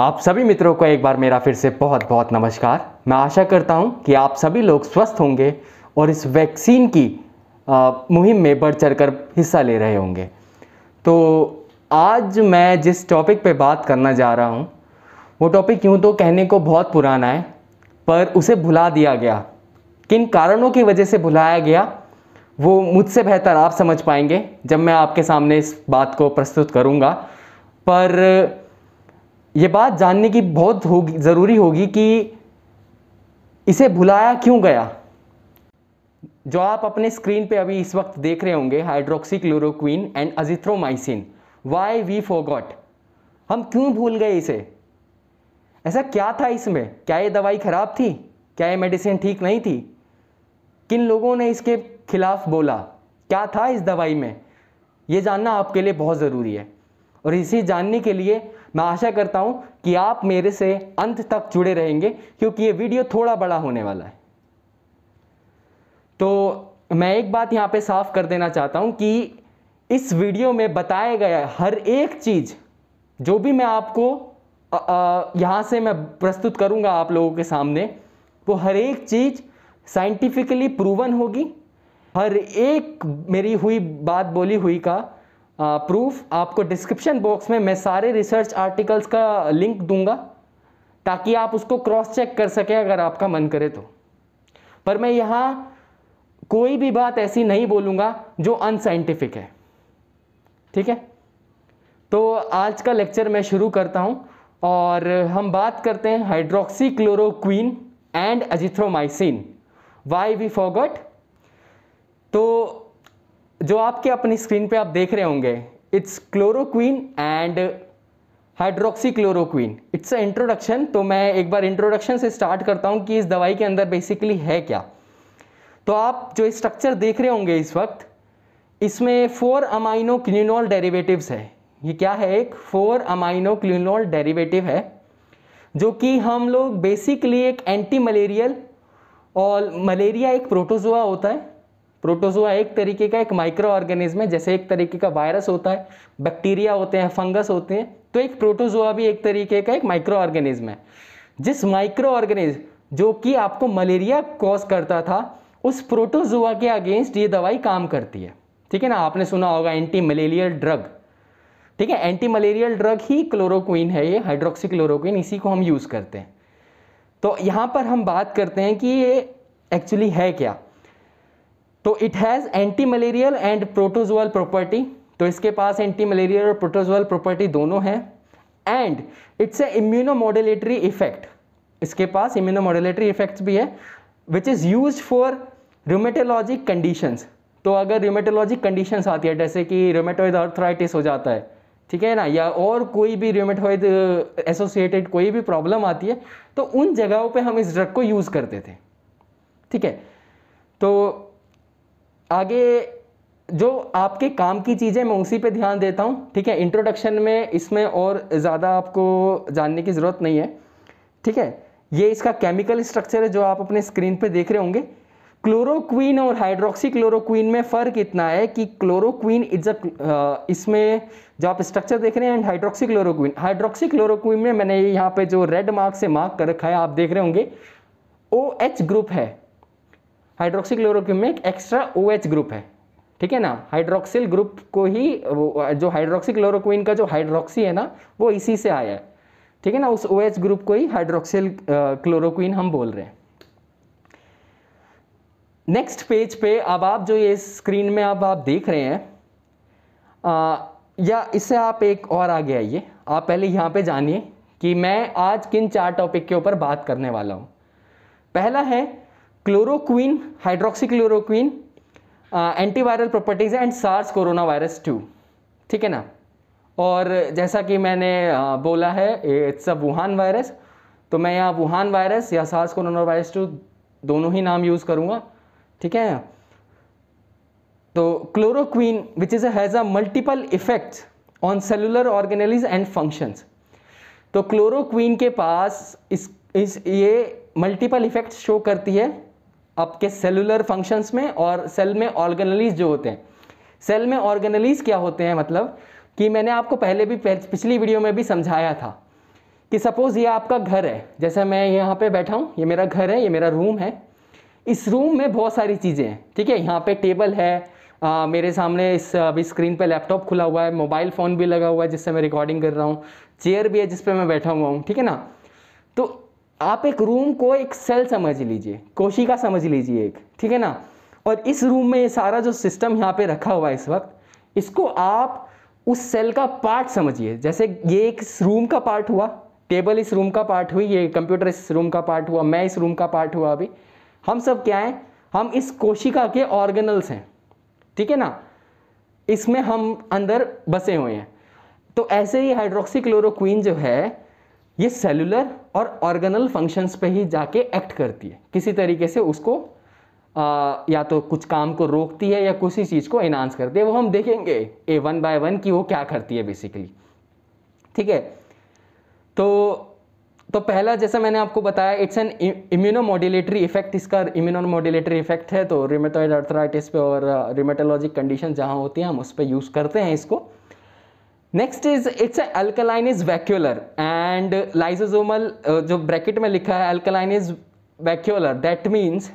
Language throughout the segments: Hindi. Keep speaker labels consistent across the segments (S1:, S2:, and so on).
S1: आप सभी मित्रों को एक बार मेरा फिर से बहुत बहुत नमस्कार मैं आशा करता हूं कि आप सभी लोग स्वस्थ होंगे और इस वैक्सीन की मुहिम में बढ़ चढ़ कर हिस्सा ले रहे होंगे तो आज मैं जिस टॉपिक पे बात करना जा रहा हूं वो टॉपिक यूँ तो कहने को बहुत पुराना है पर उसे भुला दिया गया किन कारणों की वजह से भुलाया गया वो मुझसे बेहतर आप समझ पाएंगे जब मैं आपके सामने इस बात को प्रस्तुत करूँगा पर ये बात जानने की बहुत होगी ज़रूरी होगी कि इसे भुलाया क्यों गया जो आप अपने स्क्रीन पे अभी इस वक्त देख रहे होंगे hydroxy chloroquine and azithromycin why we forgot हम क्यों भूल गए इसे ऐसा क्या था इसमें क्या ये दवाई ख़राब थी क्या ये मेडिसिन ठीक नहीं थी किन लोगों ने इसके खिलाफ बोला क्या था इस दवाई में ये जानना आपके लिए बहुत ज़रूरी है और इसे जानने के लिए मैं आशा करता हूं कि आप मेरे से अंत तक जुड़े रहेंगे क्योंकि ये वीडियो थोड़ा बड़ा होने वाला है तो मैं एक बात यहाँ पे साफ कर देना चाहता हूं कि इस वीडियो में बताया गया हर एक चीज़ जो भी मैं आपको यहाँ से मैं प्रस्तुत करूंगा आप लोगों के सामने वो हर एक चीज़ साइंटिफिकली प्रूवन होगी हर एक मेरी हुई बात बोली हुई का प्रूफ आपको डिस्क्रिप्शन बॉक्स में मैं सारे रिसर्च आर्टिकल्स का लिंक दूंगा ताकि आप उसको क्रॉस चेक कर सकें अगर आपका मन करे तो पर मैं यहाँ कोई भी बात ऐसी नहीं बोलूँगा जो अनसाइंटिफिक है ठीक है तो आज का लेक्चर मैं शुरू करता हूँ और हम बात करते हैं hydroxy chloroquine and azithromycin why we forgot तो जो आपके अपनी स्क्रीन पे आप देख रहे होंगे it's chloroquine and hydroxy chloroquine it's a introduction तो मैं एक बार इंट्रोडक्शन से स्टार्ट करता हूँ कि इस दवाई के अंदर बेसिकली है क्या तो आप जो स्ट्रक्चर देख रहे होंगे इस वक्त इसमें फोर अमाइनो क्लिनोल डेरिवेटिव्स है ये क्या है एक फोर अमाइनो क्लिनोल डेरिवेटिव है जो कि हम लोग बेसिकली एक एंटी मलेरियल और मलेरिया एक प्रोटोजोआ होता है प्रोटोजोआ एक तरीके का एक माइक्रो ऑर्गेनिज्म है जैसे एक तरीके का वायरस होता है बैक्टीरिया होते हैं फंगस होते हैं तो एक प्रोटोजोआ भी एक तरीके का एक माइक्रो ऑर्गेनिज्म है जिस माइक्रो ऑर्गेनिज्म जो कि आपको मलेरिया कॉज करता था उस प्रोटोजोआ के अगेंस्ट ये दवाई काम करती है ठीक है ना आपने सुना होगा एंटी मलेरियल ड्रग ठीक है एंटी मलेरियल ड्रग ही क्लोरोक्विन है ये हाइड्रोक्सी क्लोरोक्विन इसी को हम यूज़ करते हैं तो यहाँ पर हम बात करते हैं कि ये एक्चुअली है क्या तो it has anti malarial and protozoal property तो इसके पास एंटी मलेरियल और प्रोटोजोअल प्रॉपर्टी दोनों हैं and it's a immunomodulatory effect इसके पास इम्यूनोमोडलेटरी इफेक्ट्स भी है which is use for rheumatologic conditions तो अगर रोमेटोलॉजिक कंडीशंस आती है जैसे कि रोमेटोइड आर्थराइटिस हो जाता है ठीक है ना या और कोई भी रोमेटोइड एसोसिएटेड uh, कोई भी प्रॉब्लम आती है तो उन जगहों पे हम इस ड्रग को यूज़ करते थे ठीक है तो आगे जो आपके काम की चीज़ें मैं उसी पे ध्यान देता हूँ ठीक है इंट्रोडक्शन में इसमें और ज़्यादा आपको जानने की ज़रूरत नहीं है ठीक है ये इसका केमिकल स्ट्रक्चर है जो आप अपने स्क्रीन पे देख रहे होंगे क्लोरोक्वीन और हाइड्रोक्सी क्लोरोक्वीन में फ़र्क इतना है कि क्लोरोक्वीन इज अ इसमें जो आप स्ट्रक्चर देख रहे हैं and hydroxy chloroquine hydroxy chloroquine में मैंने यहाँ पे जो रेड मार्क से मार्क कर रखा है आप देख रहे होंगे ओ एच ग्रुप है हाइड्रोक्सी में एक एक्स्ट्रा ओ OH ग्रुप है ठीक है ना हाइड्रोक्सिल ग्रुप को ही जो हाइड्रोक्सी क्लोरोक्विन का जो हाइड्रोक्सी है ना वो इसी से आया है ठीक है ना उस ओ OH ग्रुप को ही हाइड्रोक्सिल क्लोरोक्विन हम बोल रहे हैं नेक्स्ट पेज पे अब आप जो ये स्क्रीन में अब आप देख रहे हैं आ, या इससे आप एक और आगे आइए आप पहले यहाँ पे जानिए कि मैं आज किन चार टॉपिक के ऊपर बात करने वाला हूँ पहला है chloroquine hydroxychloroquine antiviral properties and SARS corona virus two ठीक है ना और जैसा कि मैंने uh, बोला है इट्स अ वुहान वायरस तो मैं यहाँ वुहान वायरस या सार्स कोरोना वायरस टू दोनों ही नाम यूज़ करूँगा ठीक है तो chloroquine which is has a multiple effects on cellular organelles and functions तो क्लोरोक्वीन के पास इस, इस ये मल्टीपल इफेक्ट्स शो करती है आपके सेलुलर फंक्शंस में और सेल में ऑर्गेनलीज जो होते हैं सेल में ऑर्गेनलीज क्या होते हैं मतलब कि मैंने आपको पहले भी पिछली वीडियो में भी समझाया था कि सपोज़ ये आपका घर है जैसे मैं यहाँ पे बैठा हूँ ये मेरा घर है ये मेरा रूम है इस रूम में बहुत सारी चीज़ें हैं ठीक है यहाँ पे टेबल है आ, मेरे सामने इस अभी स्क्रीन पे लैपटॉप खुला हुआ है मोबाइल फ़ोन भी लगा हुआ है जिससे मैं रिकॉर्डिंग कर रहा हूँ चेयर भी है जिस पर मैं बैठा हुआ हूँ ठीक है ना तो आप एक रूम को एक सेल समझ लीजिए कोशिका समझ लीजिए एक ठीक है ना और इस रूम में ये सारा जो सिस्टम यहाँ पे रखा हुआ है इस वक्त इसको आप उस सेल का पार्ट समझिए जैसे ये एक रूम का पार्ट हुआ टेबल इस रूम का पार्ट हुई ये कंप्यूटर इस रूम का पार्ट हुआ मैं इस रूम का पार्ट हुआ अभी हम सब क्या हैं हम इस कोशिका के ऑर्गेनल्स हैं ठीक है ना इसमें हम अंदर बसे हुए हैं तो ऐसे ही हाइड्रोक्सीक्लोरोक्वीन जो है ये सेलुलर और ऑर्गेनल फंक्शंस पे ही जाके एक्ट करती है किसी तरीके से उसको आ, या तो कुछ काम को रोकती है या किसी चीज़ को एनहांस करती है वो हम देखेंगे ए वन बाय वन कि वो क्या करती है बेसिकली ठीक है तो तो पहला जैसा मैंने आपको बताया इट्स एन इम्यूनोमोड्यूलेटरी इफेक्ट इसका इम्यूनोमोड्यूलेटरी इफेक्ट है तो रिमेटोइड अर्थराइटिस पे और रिमेटोलॉजिक कंडीशन जहाँ होती है हम उस पर यूज़ करते हैं इसको next is it's alkaline alkaline is vacuolar and lysosomal जो ब्रैकेट में लिखा है alkaline is vacuolar that means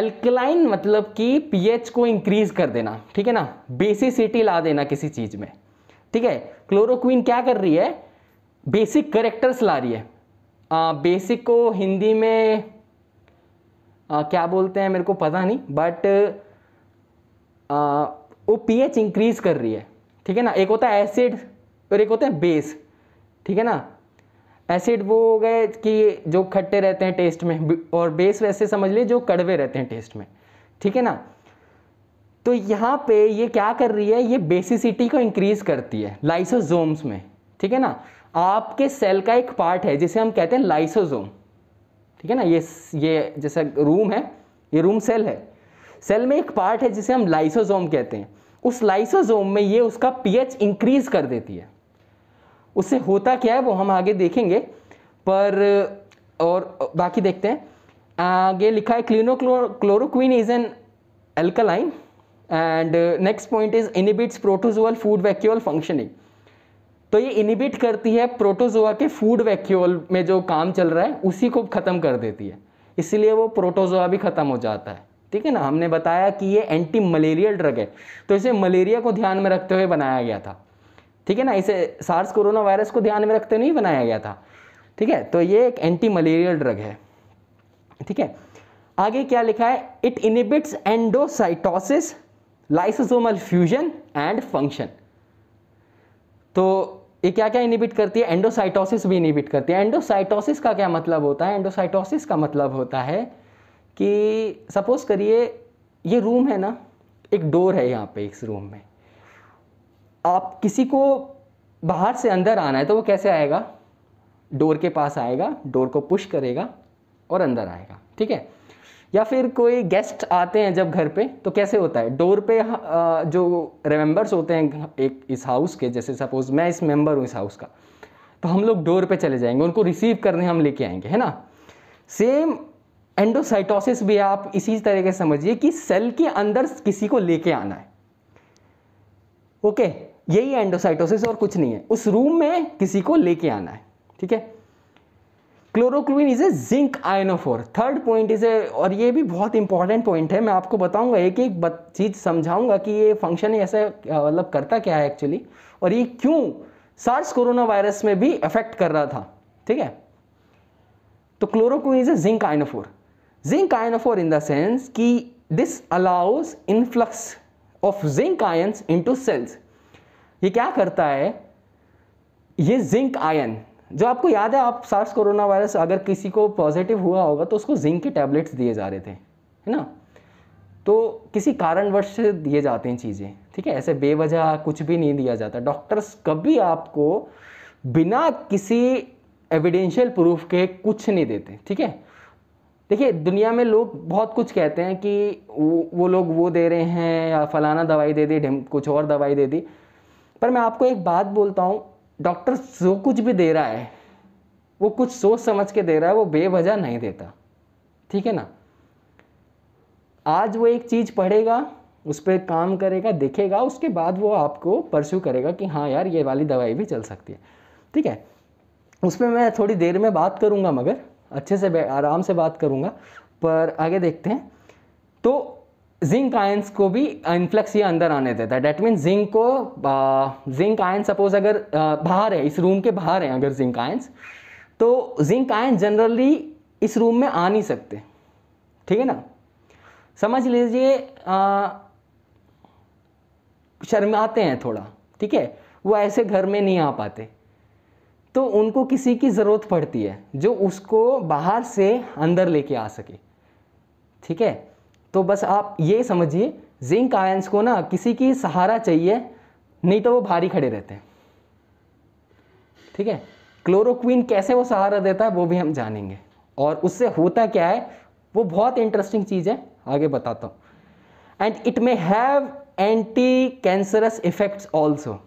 S1: alkaline मतलब कि पीएच को इंक्रीज कर देना ठीक है ना बेसिसिटी ला देना किसी चीज़ में ठीक है क्लोरोक्वीन क्या कर रही है बेसिक करेक्टर्स ला रही है आ, बेसिक को हिंदी में आ, क्या बोलते हैं मेरे को पता नहीं बट वो पीएच इंक्रीज कर रही है ठीक है ना एक होता है एसिड और एक होता है बेस ठीक है ना एसिड वो हो गए कि जो खट्टे रहते हैं टेस्ट में और बेस वैसे समझ लीजिए जो कड़वे रहते हैं टेस्ट में ठीक है ना तो यहाँ पे ये क्या कर रही है ये बेसिसिटी को इंक्रीज करती है लाइसोजोम्स में ठीक है ना आपके सेल का एक पार्ट है जिसे हम कहते हैं लाइसोजोम ठीक है ना ये ये जैसा रूम है ये रूम सेल है सेल में एक पार्ट है जिसे हम लाइसोजोम कहते हैं उस लाइसोजोम में ये उसका पीएच इंक्रीज कर देती है उससे होता क्या है वो हम आगे देखेंगे पर और बाकी देखते हैं आगे लिखा है क्लिनोक्लोरोक्विन is an alkaline and next point is inhibits protozoal food vacuole functioning तो ये इनिबिट करती है प्रोटोजोआ के फूड वैक्यूअल में जो काम चल रहा है उसी को ख़त्म कर देती है इसलिए वो प्रोटोजोआ भी ख़त्म हो जाता है ठीक है ना हमने बताया कि ये एंटी मलेरियल ड्रग है तो इसे मलेरिया को ध्यान में रखते हुए बनाया गया था ठीक है ना इसे सार्स कोरोना वायरस को ध्यान में रखते हुए नहीं बनाया गया था ठीक है तो ये एक एंटी मलेरियल ड्रग है ठीक है आगे क्या लिखा है it inhibits endocytosis lysosomal fusion and function तो ये क्या क्या इनिबिट करती है एंडोसाइटोसिस भी इनिबिट करती है एंडोसाइटोसिस का क्या मतलब होता है एंडोसाइटोसिस का मतलब होता है कि सपोज़ करिए ये रूम है ना एक डोर है यहाँ पे इस रूम में आप किसी को बाहर से अंदर आना है तो वो कैसे आएगा डोर के पास आएगा डोर को पुश करेगा और अंदर आएगा ठीक है या फिर कोई गेस्ट आते हैं जब घर पे तो कैसे होता है डोर पे हाँ, जो रेम्बर्स होते हैं एक इस हाउस के जैसे सपोज़ मैं इस मेंबर हूँ इस हाउस का तो हम लोग डोर पे चले जाएंगे उनको रिसीव करने हम लेके आएंगे है ना सेम एंडोसाइटोसिस भी आप इसी तरीके से समझिए कि सेल के अंदर किसी को लेके आना है ओके यही एंडोसाइटोसिस और कुछ नहीं है उस रूम में किसी को लेके आना है ठीक है chloroquine is a zinc ionophore third point is a और ये भी बहुत इंपॉर्टेंट पॉइंट है मैं आपको बताऊंगा एक एक चीज़ समझाऊंगा कि ये फंक्शन ऐसा मतलब करता क्या है एक्चुअली और ये क्यों सार्स कोरोना वायरस में भी अफेक्ट कर रहा था ठीक है तो chloroquine is a zinc ionophore zinc ionophore in the sense ki this allows influx of zinc ions into cells ये क्या करता है ये जिंक आयन जो आपको याद है आप सार्स कोरोना वायरस अगर किसी को पॉजिटिव हुआ होगा तो उसको जिंक के टैबलेट्स दिए जा रहे थे है ना तो किसी कारणवश से दिए जाते हैं चीज़ें ठीक है ऐसे बेवजह कुछ भी नहीं दिया जाता डॉक्टर्स कभी आपको बिना किसी एविडेंशियल प्रूफ के कुछ नहीं देते ठीक है देखिए दुनिया में लोग बहुत कुछ कहते हैं कि वो वो लोग वो दे रहे हैं या फलाना दवाई दे दी कुछ और दवाई दे दी पर मैं आपको एक बात बोलता हूँ डॉक्टर जो कुछ भी दे रहा है वो कुछ सोच समझ के दे रहा है वो बेवजह नहीं देता ठीक है ना आज वो एक चीज़ पढ़ेगा उस पर काम करेगा देखेगा उसके बाद वो आपको परस्यू करेगा कि हाँ यार ये वाली दवाई भी चल सकती है ठीक है उस पर मैं थोड़ी देर में बात करूँगा मगर अच्छे से आराम से बात करूँगा पर आगे देखते हैं तो जिंक आयंस को भी इन्फ्लक्स ये अंदर आने देता है डैट मीन जिंक को जिंक आयन सपोज अगर बाहर है इस रूम के बाहर है अगर जिंक आयंस तो जिंक आयन जनरली इस रूम में आ नहीं सकते ठीक है ना समझ लीजिए शर्माते हैं थोड़ा ठीक है वो ऐसे घर में नहीं आ पाते तो उनको किसी की ज़रूरत पड़ती है जो उसको बाहर से अंदर लेके आ सके ठीक है तो बस आप ये समझिए जिंक आयंस को ना किसी की सहारा चाहिए नहीं तो वो भारी खड़े रहते हैं ठीक है क्लोरोक्विन कैसे वो सहारा देता है वो भी हम जानेंगे और उससे होता क्या है वो बहुत इंटरेस्टिंग चीज़ है आगे बताता हूँ and it may have anti cancerous effects also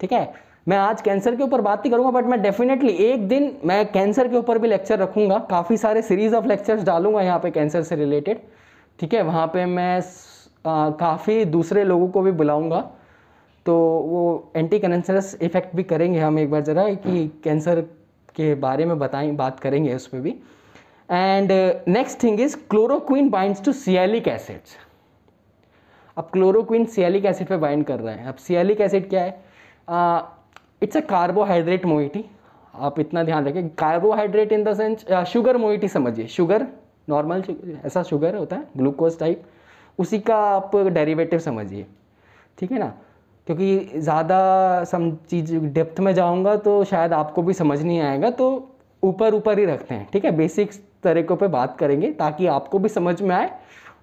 S1: ठीक है मैं आज कैंसर के ऊपर बात नहीं करूंगा बट मैं डेफिनेटली एक दिन मैं कैंसर के ऊपर भी लेक्चर रखूंगा काफ़ी सारे सीरीज ऑफ लेक्चर्स डालूंगा यहाँ पे कैंसर से रिलेटेड ठीक है वहाँ पे मैं काफ़ी दूसरे लोगों को भी बुलाऊंगा तो वो एंटी कैंसरस इफेक्ट भी करेंगे हम एक बार ज़रा कि कैंसर के बारे में बताएं बात करेंगे उस पर भी and next thing is chloroquine binds to sialic acids अब क्लोरोक्वीन सियालिक एसिड पे बाइंड कर रहे हैं अब सियालिक एसिड क्या है इट्स अ कार्बोहाइड्रेट मोइटी आप इतना ध्यान रखें carbohydrate in the sense sugar moiety समझिए शुगर नॉर्मल ऐसा शुगर होता है ग्लूकोज टाइप उसी का आप डेरिवेटिव समझिए ठीक है ना क्योंकि ज़्यादा सम चीज डेप्थ में जाऊँगा तो शायद आपको भी समझ नहीं आएगा तो ऊपर ऊपर ही रखते हैं ठीक है बेसिक्स तरीक़ों पे बात करेंगे ताकि आपको भी समझ में आए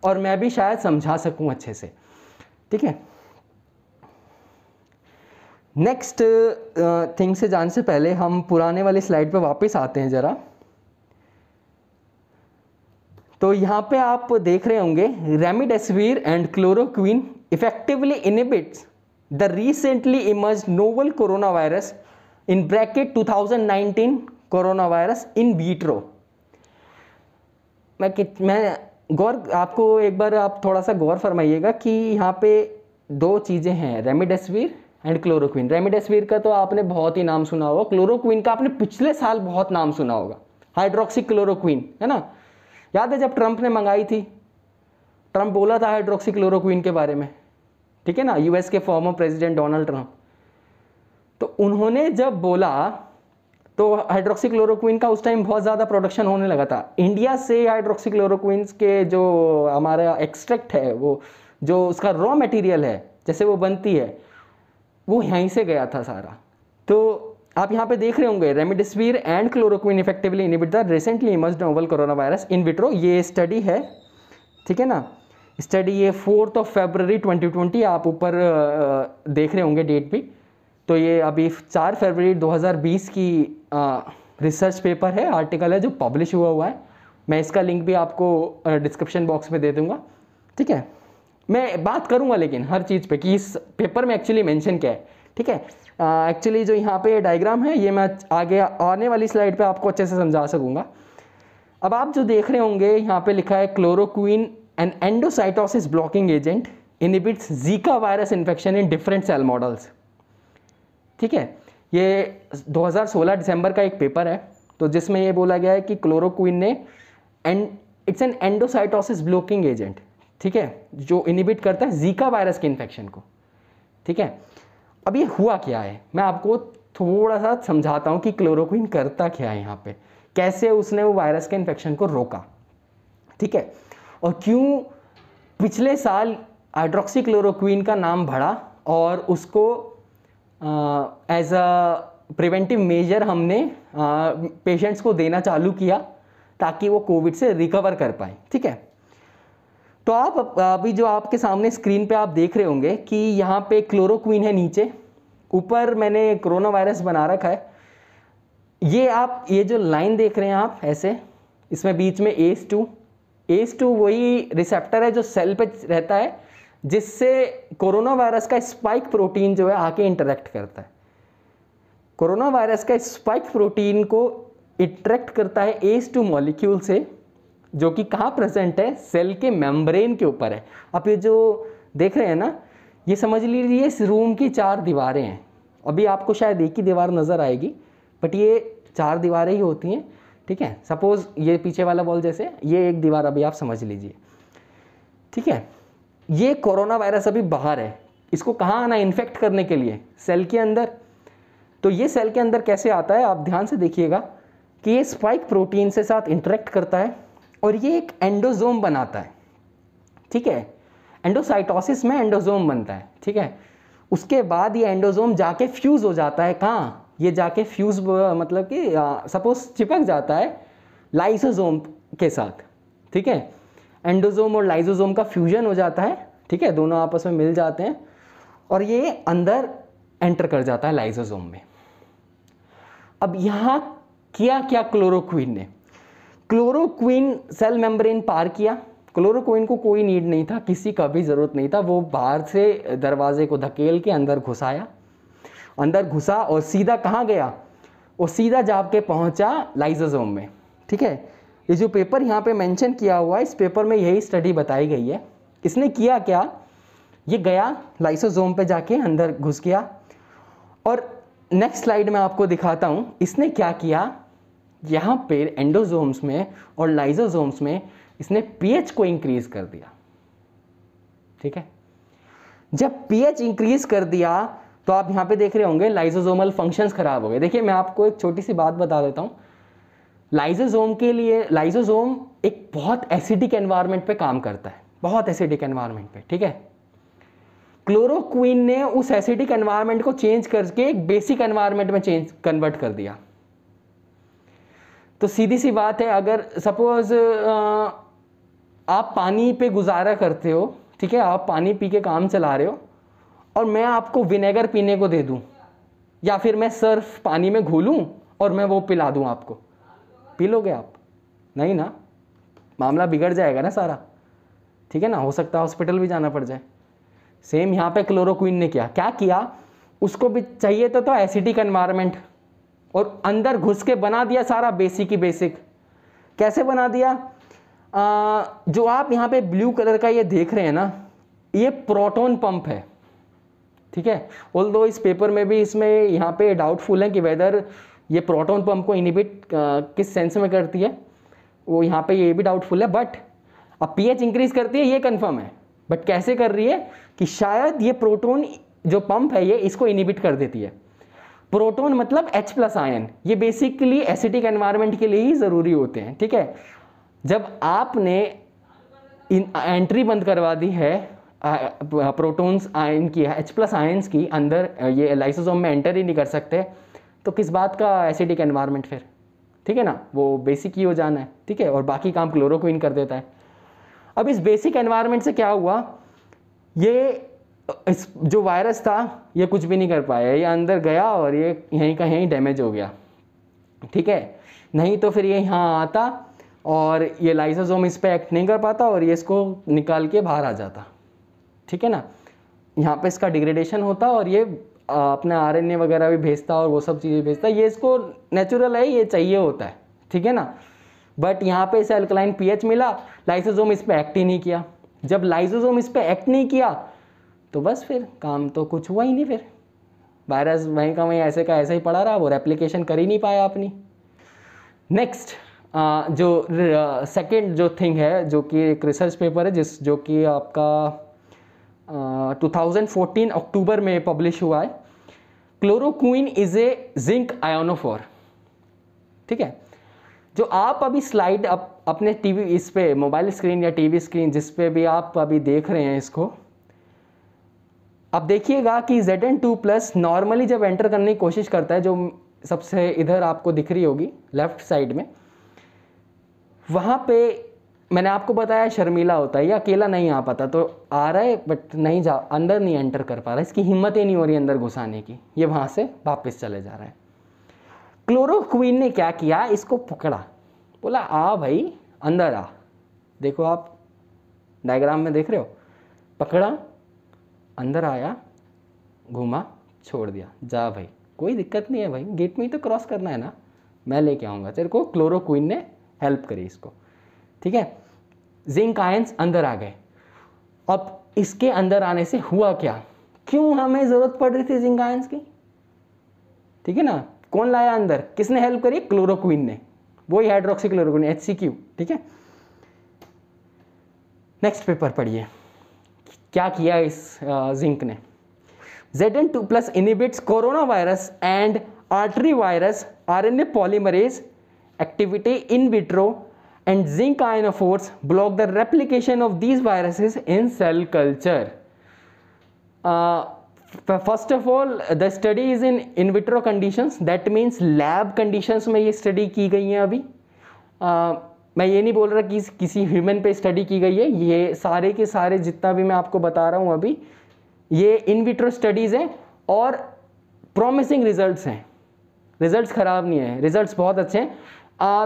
S1: और मैं भी शायद समझा सकूँ अच्छे से ठीक है नेक्स्ट थिंग uh, से जाने से पहले हम पुराने वाले स्लाइड पर वापस आते हैं ज़रा तो यहाँ पे आप देख रहे होंगे remdesivir and chloroquine effectively inhibits the recently emerge novel corona virus in bracket 2019 corona virus in vitro मैं मैं गौर आपको एक बार आप थोड़ा सा गौर फरमाइएगा कि यहाँ पे दो चीज़ें हैं रेमिडेसिविर एंड क्लोरोक्विन रेमडेसिविर का तो आपने बहुत ही नाम सुना होगा क्लोरोक्विन का आपने पिछले साल बहुत नाम सुना होगा हाइड्रोक्सी क्लोरोक्विन है ना याद है जब ट्रंप ने मंगाई थी ट्रंप बोला था हाइड्रोक्सी क्लोरोक्विन के बारे में ठीक है ना यूएस के फॉर्मर प्रेसिडेंट डोनाल्ड ट्रंप तो उन्होंने जब बोला तो हाइड्रोक्सी क्लोरोक्विन का उस टाइम बहुत ज़्यादा प्रोडक्शन होने लगा था इंडिया से हाइड्रोक्सी क्लोरोक्विन के जो हमारा एक्सट्रैक्ट है वो जो उसका रॉ मटेरियल है जैसे वो बनती है वो यहीं से गया था सारा तो आप यहाँ पे देख रहे होंगे remdesivir and chloroquine effectively inhibit the recently emerge novel corona virus in vitro ये स्टडी है ठीक है ना स्टडी ये फोर्थ ऑफ फेबररी 2020 आप ऊपर देख रहे होंगे डेट भी तो ये अभी चार फरवरी 2020 की रिसर्च पेपर है आर्टिकल है जो पब्लिश हुआ हुआ है मैं इसका लिंक भी आपको डिस्क्रिप्शन बॉक्स में दे दूँगा ठीक है मैं बात करूँगा लेकिन हर चीज़ पे कि इस पेपर में एक्चुअली मेंशन क्या है ठीक है एक्चुअली जो यहाँ पे डायग्राम है ये मैं आगे आने वाली स्लाइड पे आपको अच्छे से समझा सकूँगा अब आप जो देख रहे होंगे यहाँ पे लिखा है chloroquine an endocytosis blocking agent inhibits Zika virus infection in different cell models ठीक है ये 2016 दिसंबर का एक पेपर है तो जिसमें ये बोला गया है कि क्लोरोक्वीन ने and it's an endocytosis blocking agent ठीक है जो इनिबिट करता है जीका वायरस के इन्फेक्शन को ठीक है अब ये हुआ क्या है मैं आपको थोड़ा सा समझाता हूँ कि क्लोरोक्विन करता क्या है यहाँ पे कैसे उसने वो वायरस के इन्फेक्शन को रोका ठीक है और क्यों पिछले साल हाइड्रोक्सी क्लोरोक्विन का नाम बढ़ा और उसको एज अ प्रिवेंटिव मेजर हमने पेशेंट्स को देना चालू किया ताकि वो कोविड से रिकवर कर पाए ठीक है तो आप अभी जो आपके सामने स्क्रीन पे आप देख रहे होंगे कि यहाँ पे क्लोरोक्वीन है नीचे ऊपर मैंने कोरोना वायरस बना रखा है ये आप ये जो लाइन देख रहे हैं आप ऐसे इसमें बीच में एस टू एस टू वही रिसेप्टर है जो सेल पे रहता है जिससे कोरोना वायरस का स्पाइक प्रोटीन जो है आके इंटरेक्ट करता है कोरोना वायरस का स्पाइक प्रोटीन को इंटरेक्ट करता है एस टू मॉलिक्यूल से जो कि कहाँ प्रेजेंट है सेल के मेम्ब्रेन के ऊपर है आप ये जो देख रहे हैं ना ये समझ लीजिए इस रूम की चार दीवारें हैं अभी आपको शायद एक ही दीवार नज़र आएगी बट ये चार दीवारें ही होती हैं ठीक है सपोज़ ये पीछे वाला बॉल जैसे ये एक दीवार अभी आप समझ लीजिए ठीक है ये कोरोना वायरस अभी बाहर है इसको कहाँ आना इन्फेक्ट करने के लिए सेल के अंदर तो ये सेल के अंदर कैसे आता है आप ध्यान से देखिएगा कि ये स्पाइक प्रोटीन से साथ इंटरेक्ट करता है और ये एक एंडोजोम बनाता है ठीक है एंडोसाइटोसिस में एंडोजोम बनता है ठीक है उसके बाद ये एंडोजोम जाके फ्यूज़ हो जाता है कहाँ ये जाके फ्यूज़ मतलब कि सपोज चिपक जाता है लाइसोजोम के साथ ठीक है एंडोजोम और लाइजोजोम का फ्यूजन हो जाता है ठीक है दोनों आपस में मिल जाते हैं और ये अंदर एंटर कर जाता है लाइजोजोम में अब यहाँ किया क्या क्लोरोक्विन ने क्लोरोक्विन सेल मेम्ब्रेन पार किया क्लोरोक्विन को कोई नीड नहीं था किसी का भी ज़रूरत नहीं था वो बाहर से दरवाजे को धकेल के अंदर घुसाया अंदर घुसा और सीधा कहाँ गया वो सीधा जाप के पहुँचा लाइजोजोम में ठीक है ये जो पेपर यहाँ पे मेंशन किया हुआ है इस पेपर में यही स्टडी बताई गई है इसने किया क्या ये गया लाइसोजोम पे जाके अंदर घुस गया और नेक्स्ट स्लाइड में आपको दिखाता हूँ इसने क्या किया यहाँ पर एंडोजोम्स में और लाइजोजोम्स में इसने पीएच को इंक्रीज कर दिया ठीक है जब पीएच इंक्रीज कर दिया तो आप यहां पे देख रहे होंगे लाइजोजोमल फंक्शंस खराब हो गए देखिए मैं आपको एक छोटी सी बात बता देता हूं लाइजोजोम के लिए लाइजोजोम एक बहुत एसिडिक एनवायरनमेंट पे काम करता है बहुत एसिडिक एनवायरनमेंट पे ठीक है क्लोरोक्वीन ने उस एसिडिक एनवायरनमेंट को चेंज करके एक बेसिक एनवायरमेंट में चेंज कन्वर्ट कर दिया तो सीधी सी बात है अगर सपोज़ आप पानी पे गुजारा करते हो ठीक है आप पानी पी के काम चला रहे हो और मैं आपको विनेगर पीने को दे दूँ या फिर मैं सर्फ पानी में घोलूँ और मैं वो पिला दूँ आपको पी लोगे आप नहीं ना मामला बिगड़ जाएगा ना सारा ठीक है ना हो सकता है हॉस्पिटल भी जाना पड़ जाए सेम यहाँ पे क्लोरोक्विन ने किया क्या किया उसको भी चाहिए तो, तो एसिडिक एनवायरनमेंट और अंदर घुस के बना दिया सारा बेसिक ही बेसिक कैसे बना दिया आ, जो आप यहाँ पे ब्लू कलर का ये देख रहे हैं ना ये प्रोटॉन पंप है ठीक है ऑल दो इस पेपर में भी इसमें यहाँ पे डाउटफुल है कि वेदर ये प्रोटॉन पंप को इनिबिट किस सेंस में करती है वो यहाँ पे ये भी डाउटफुल है बट अब पीएच इंक्रीज करती है ये कंफर्म है बट कैसे कर रही है कि शायद ये प्रोटोन जो पंप है ये इसको इनिबिट कर देती है प्रोटोन मतलब H प्लस आयन ये बेसिकली एसिडिक एनवायरनमेंट के लिए ही ज़रूरी होते हैं ठीक है जब आपने इन एंट्री बंद करवा दी है प्रोटॉन्स आयन की H प्लस आयन्स की अंदर ये लाइसोसोम में एंटर ही नहीं कर सकते तो किस बात का एसिडिक एनवायरनमेंट फिर ठीक है ना वो बेसिक ही हो जाना है ठीक है और बाकी काम क्लोरोक्विन कर देता है अब इस बेसिक एनवायरनमेंट से क्या हुआ ये इस जो वायरस था ये कुछ भी नहीं कर पाया ये अंदर गया और ये यहीं का यहीं डैमेज हो गया ठीक है नहीं तो फिर ये यहाँ आता और ये लाइसोसोम इस पर एक्ट नहीं कर पाता और ये इसको निकाल के बाहर आ जाता ठीक है ना यहाँ पे इसका डिग्रेडेशन होता और ये अपना आर वगैरह भी भेजता और वो सब चीज़ें भेजता ये इसको नेचुरल है ये चाहिए होता है ठीक है ना बट यहाँ पे इसे अल्कलाइन पीएच मिला लाइसोसोम इस पर एक्ट ही नहीं किया जब लाइसोसोम इस पर एक्ट नहीं किया तो बस फिर काम तो कुछ हुआ ही नहीं फिर वायरस वहीं का वहीं ऐसे का ऐसे ही पड़ा रहा वो एप्लीकेशन कर ही नहीं पाया अपनी नेक्स्ट जो सेकंड जो थिंग है जो कि एक रिसर्च पेपर है जिस जो कि आपका टू थाउजेंड फोर्टीन अक्टूबर में पब्लिश हुआ है chloroquine is a zinc ionophore ठीक है जो आप अभी स्लाइड अप, अपने टीवी इस पे मोबाइल स्क्रीन या टीवी स्क्रीन जिस पे भी आप अभी देख रहे हैं इसको अब देखिएगा कि Z N two plus normally जब एंटर करने की कोशिश करता है जो सबसे इधर आपको दिख रही होगी लेफ्ट साइड में वहाँ पे मैंने आपको बताया शर्मीला होता है या अकेला नहीं आ पाता तो आ रहा है बट नहीं जा अंदर नहीं एंटर कर पा रहा इसकी हिम्मत ही नहीं हो रही अंदर घुसाने की ये वहाँ से वापस चले जा रहा है क्लोरोक्वीन ने क्या किया इसको पकड़ा बोला आ भाई अंदर आ देखो आप डायग्राम में देख रहे हो पकड़ा अंदर आया घूमा छोड़ दिया जा भाई कोई दिक्कत नहीं है भाई गेट में ही तो क्रॉस करना है ना मैं लेके आऊँगा तेरे को क्लोरोक्विन ने हेल्प करी इसको ठीक है जिंक आयंस अंदर आ गए अब इसके अंदर आने से हुआ क्या क्यों हमें ज़रूरत पड़ रही थी जिंक आयंस की ठीक है ना कौन लाया अंदर किसने हेल्प करी क्लोरोक्विन ने वही हाइड्रोक्सी क्लोरोक्विन एच ठीक है नेक्स्ट पेपर पढ़िए क्या किया इस जिंक ने Z N two plus inhibits corona virus and artery virus R N A polymerase activity in vitro and zinc ionophores block the replication of these viruses in cell culture first of all the study is in in vitro conditions that means lab conditions में ये स्टडी की गई है अभी uh, मैं ये नहीं बोल रहा कि किसी ह्यूमन पे स्टडी की गई है ये सारे के सारे जितना भी मैं आपको बता रहा हूँ अभी ये इन विट्रो स्टडीज़ हैं और प्रॉमिसिंग रिजल्ट्स हैं रिजल्ट्स ख़राब नहीं है रिजल्ट्स बहुत अच्छे हैं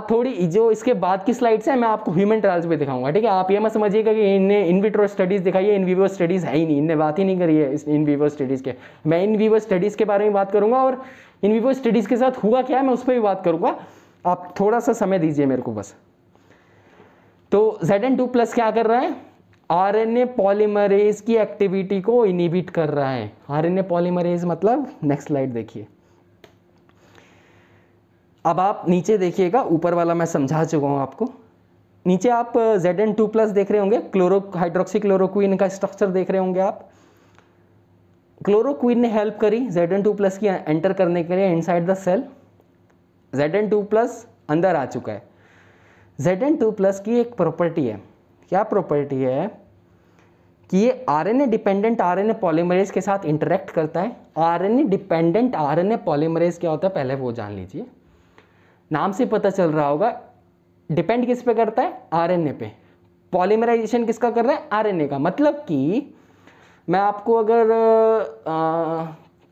S1: थोड़ी जो इसके बाद की स्लाइड्स हैं मैं आपको ह्यूमन ट्रायल्स पर दिखाऊंगा ठीक है आप ये मत समझिएगा कि इनने इन विट्रो स्टडीज़ दिखाई है इन स्टडीज़ है ही नहीं इनने बात ही नहीं करी है इस इन स्टडीज़ के मैं इन स्टडीज़ के बारे में बात करूँगा और इन स्टडीज़ के साथ हुआ क्या है मैं उस पर भी बात करूँगा आप थोड़ा सा समय दीजिए मेरे को बस तो जेड एन टू प्लस क्या कर रहा है आर एन ए पॉलीमरेज की एक्टिविटी को इनिबिट कर रहा है आर एन ए पॉलीमरेज मतलब नेक्स्ट स्लाइड देखिए अब आप नीचे देखिएगा ऊपर वाला मैं समझा चुका हूं आपको नीचे आप जेड एन टू प्लस देख रहे होंगे क्लोरो हाइड्रोक्सी क्लोरोक्वीन का स्ट्रक्चर देख रहे होंगे आप क्लोरोक्वीन ने हेल्प करी जेड एन टू प्लस की एंटर करने के लिए inside the cell Z N two plus अंदर आ चुका है जेड एन टू प्लस की एक प्रॉपर्टी है क्या प्रॉपर्टी है कि ये R N A dependent R N A polymerase के साथ इंटरेक्ट करता है R N A dependent R N A polymerase क्या होता है पहले वो जान लीजिए नाम से पता चल रहा होगा डिपेंड किस पे करता है आर एन ए पे पॉलीमराइजेशन किसका कर रहा है आर एन ए का मतलब कि मैं आपको अगर आ,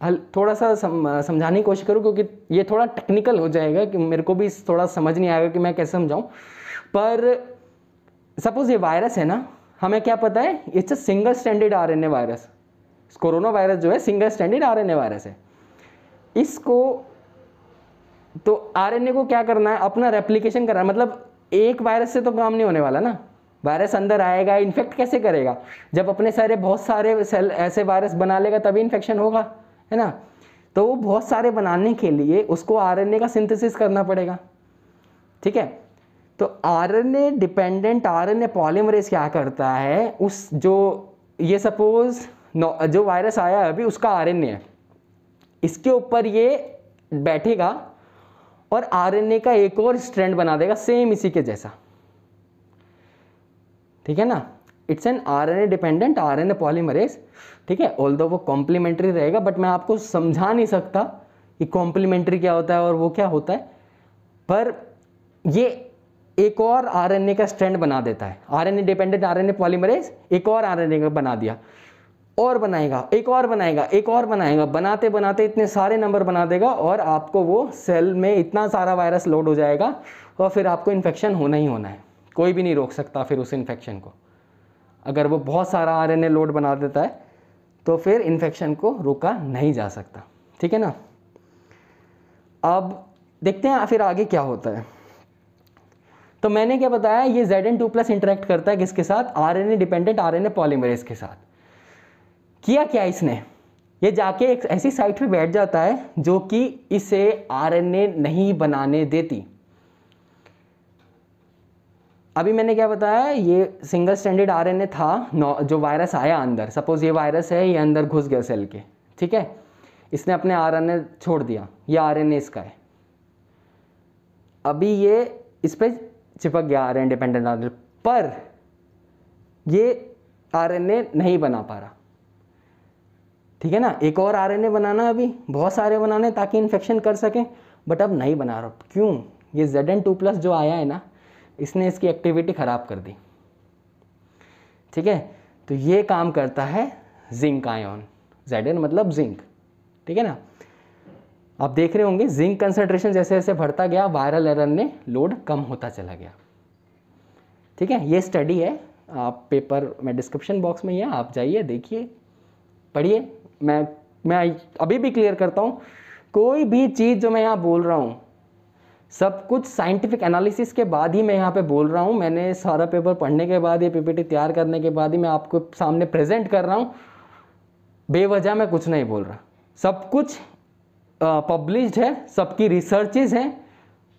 S1: हल थोड़ा सा सम, समझाने की कोशिश करूँ क्योंकि ये थोड़ा टेक्निकल हो जाएगा कि मेरे को भी थोड़ा समझ नहीं आएगा कि मैं कैसे समझाऊँ पर सपोज़ ये वायरस है ना हमें क्या पता है it's a single standard R N A virus corona virus जो है single standard R N A virus है इसको तो आर एन ए को क्या करना है अपना रेप्लीकेशन करना मतलब एक वायरस से तो काम नहीं होने वाला ना वायरस अंदर आएगा इन्फेक्ट कैसे करेगा जब अपने सारे बहुत सारे सेल ऐसे वायरस बना लेगा तभी इन्फेक्शन होगा है ना तो वो बहुत सारे बनाने के लिए उसको आरएनए का सिंथेसिस करना पड़ेगा ठीक है तो आरएनए डिपेंडेंट आरएनए पॉलीमरेज क्या करता है उस जो ये सपोज जो वायरस आया अभी उसका आरएनए है इसके ऊपर ये बैठेगा और आरएनए का एक और स्ट्रैंड बना देगा सेम इसी के जैसा ठीक है ना it's an R N A dependent R N A polymerase ठीक है ऑल वो कॉम्प्लीमेंट्री रहेगा बट मैं आपको समझा नहीं सकता कि कॉम्प्लीमेंट्री क्या होता है और वो क्या होता है पर ये एक और आरएनए का स्ट्रैंड बना देता है आरएनए डिपेंडेंट आरएनए पॉलीमरेज एक और आरएनए का बना दिया और बनाएगा एक और बनाएगा एक और बनाएगा बनाते बनाते इतने सारे नंबर बना देगा और आपको वो सेल में इतना सारा वायरस लोड हो जाएगा और फिर आपको इन्फेक्शन होना ही होना है कोई भी नहीं रोक सकता फिर उस इन्फेक्शन को अगर वो बहुत सारा आरएनए लोड बना देता है तो फिर इन्फेक्शन को रोका नहीं जा सकता ठीक है ना अब देखते हैं फिर आगे क्या होता है तो मैंने क्या बताया ये Z N two plus interact करता है किसके साथ R N A dependent R N A polymerase के साथ किया क्या इसने ये जाके एक ऐसी साइट पे बैठ जाता है जो कि इसे आरएनए नहीं बनाने देती अभी मैंने क्या बताया ये सिंगल स्टैंडर्ड आरएनए था जो वायरस आया अंदर सपोज़ ये वायरस है ये अंदर घुस गया सेल के ठीक है इसने अपने आरएनए छोड़ दिया ये आरएनए इसका है अभी ये इस पर चिपक गया आर डिपेंडेंट आर पर ये आर नहीं बना पा रहा ठीक है ना एक और आर बनाना अभी बहुत सारे बनाने ताकि इन्फेक्शन कर सकें बट अब नहीं बना रहा क्यों ये जेड एन टू प्लस जो आया है ना इसने इसकी एक्टिविटी ख़राब कर दी ठीक है तो ये काम करता है जिंक आयन जेड मतलब जिंक ठीक है ना आप देख रहे होंगे जिंक कंसनट्रेशन जैसे जैसे बढ़ता गया वायरल एरन ने लोड कम होता चला गया ठीक है ये स्टडी है आप पेपर मैं डिस्क्रिप्शन बॉक्स में ही है आप जाइए देखिए पढ़िए मैं मैं अभी भी क्लियर करता हूँ कोई भी चीज़ जो मैं यहाँ बोल रहा हूँ सब कुछ साइंटिफिक एनालिसिस के बाद ही मैं यहाँ पे बोल रहा हूँ मैंने सारा पेपर पढ़ने के बाद ये पीपीटी तैयार करने के बाद ही मैं आपको सामने प्रेजेंट कर रहा हूँ बेवजह मैं कुछ नहीं बोल रहा सब कुछ पब्लिश्ड है सबकी रिसर्चेज हैं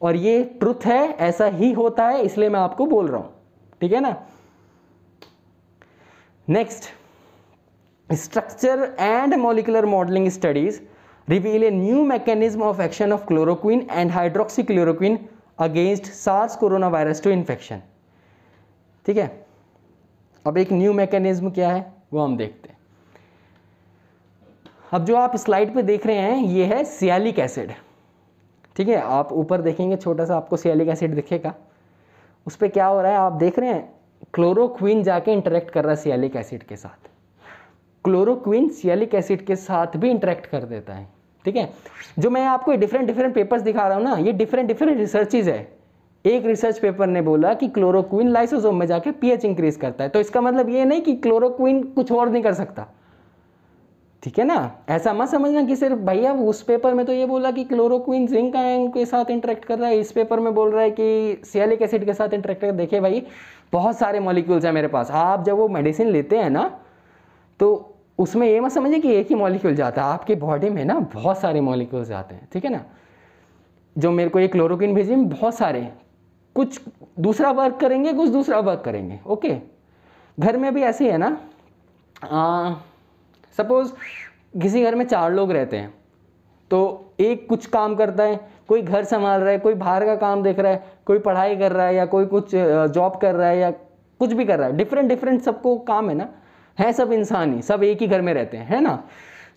S1: और ये ट्रुथ है ऐसा ही होता है इसलिए मैं आपको बोल रहा हूँ ठीक है ना next structure and molecular modelling studies reveal a new mechanism of action of chloroquine and hydroxychloroquine against SARS coronavirus 2 infection ठीक है अब एक न्यू मैकेनिज्म क्या है वो हम देखते हैं अब जो आप स्लाइड पे देख रहे हैं ये है सियालिक एसिड ठीक है आप ऊपर देखेंगे छोटा सा आपको सियालिक एसिड दिखेगा उस पर क्या हो रहा है आप देख रहे हैं क्लोरोक्वीन जाके इंटरेक्ट कर रहा है सियालिक एसिड के साथ क्लोरोक्विन सियलिक एसिड के साथ भी इंटरेक्ट कर देता है ठीक है जो मैं आपको डिफरेंट डिफरेंट पेपर्स दिखा रहा हूँ ना ये डिफरेंट डिफरेंट रिसर्चेज है एक रिसर्च पेपर ने बोला कि क्लोरोक्विन लाइसोसोम में जाके पीएच इंक्रीज करता है तो इसका मतलब ये नहीं कि क्लोरोक्विन कुछ और नहीं कर सकता ठीक है ना ऐसा मत समझना कि सिर्फ भैया उस पेपर में तो ये बोला कि क्लोरोक्विन जिंक आयन के साथ इंटरेक्ट कर रहा है इस पेपर में बोल रहा है कि सियालिक एसिड के साथ इंटरेक्ट कर देखिए भाई बहुत सारे मॉलिक्यूल्स हैं मेरे पास आप जब वो मेडिसिन लेते हैं ना तो उसमें ये मत समझिए कि एक ही मॉलिक्यूल जाता है आपके बॉडी में ना बहुत सारे मॉलिक्यूल्स जाते हैं ठीक है ना जो मेरे को ये क्लोरोक्विन भेजे बहुत सारे कुछ दूसरा वर्क करेंगे कुछ दूसरा वर्क करेंगे ओके घर में भी ऐसे ही है ना सपोज़ किसी घर में चार लोग रहते हैं तो एक कुछ काम करता है कोई घर संभाल रहा है कोई बाहर का काम देख रहा है कोई पढ़ाई कर रहा है या कोई कुछ जॉब कर रहा है या कुछ भी कर रहा है डिफरेंट डिफरेंट सबको काम है ना हैं सब इंसान ही सब एक ही घर में रहते हैं है ना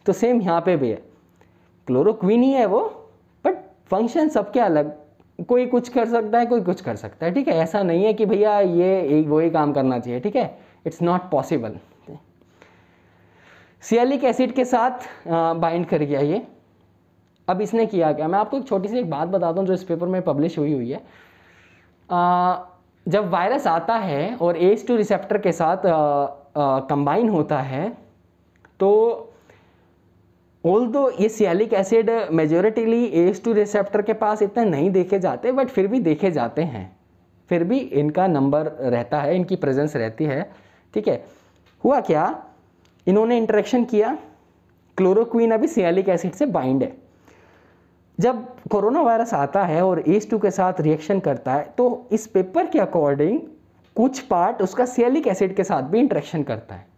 S1: तो सेम यहाँ पे भी है क्लोरोक्वीन ही है वो बट फंक्शन सबके अलग कोई कुछ कर सकता है कोई कुछ कर सकता है ठीक है ऐसा नहीं है कि भैया ये एक वो ही काम करना चाहिए ठीक है it's not possible sialic acid के साथ बाइंड कर गया ये अब इसने किया क्या मैं आपको एक छोटी सी एक बात बताता हूँ जो इस पेपर में पब्लिश हुई हुई है आ, जब वायरस आता है और एस टू रिसेप्टर के साथ आ, कंबाइन होता है तो ऑल दो ये सियालिक एसिड मेजोरिटीली एस टू रिसेप्टर के पास इतने नहीं देखे जाते बट फिर भी देखे जाते हैं फिर भी इनका नंबर रहता है इनकी प्रेजेंस रहती है ठीक है हुआ क्या इन्होंने इंटरेक्शन किया क्लोरोक्वीन अभी सियालिक एसिड से बाइंड है जब कोरोना वायरस आता है और एस टू के साथ रिएक्शन करता है तो इस पेपर के अकॉर्डिंग कुछ पार्ट उसका सियलिक एसिड के साथ भी इंट्रैक्शन करता है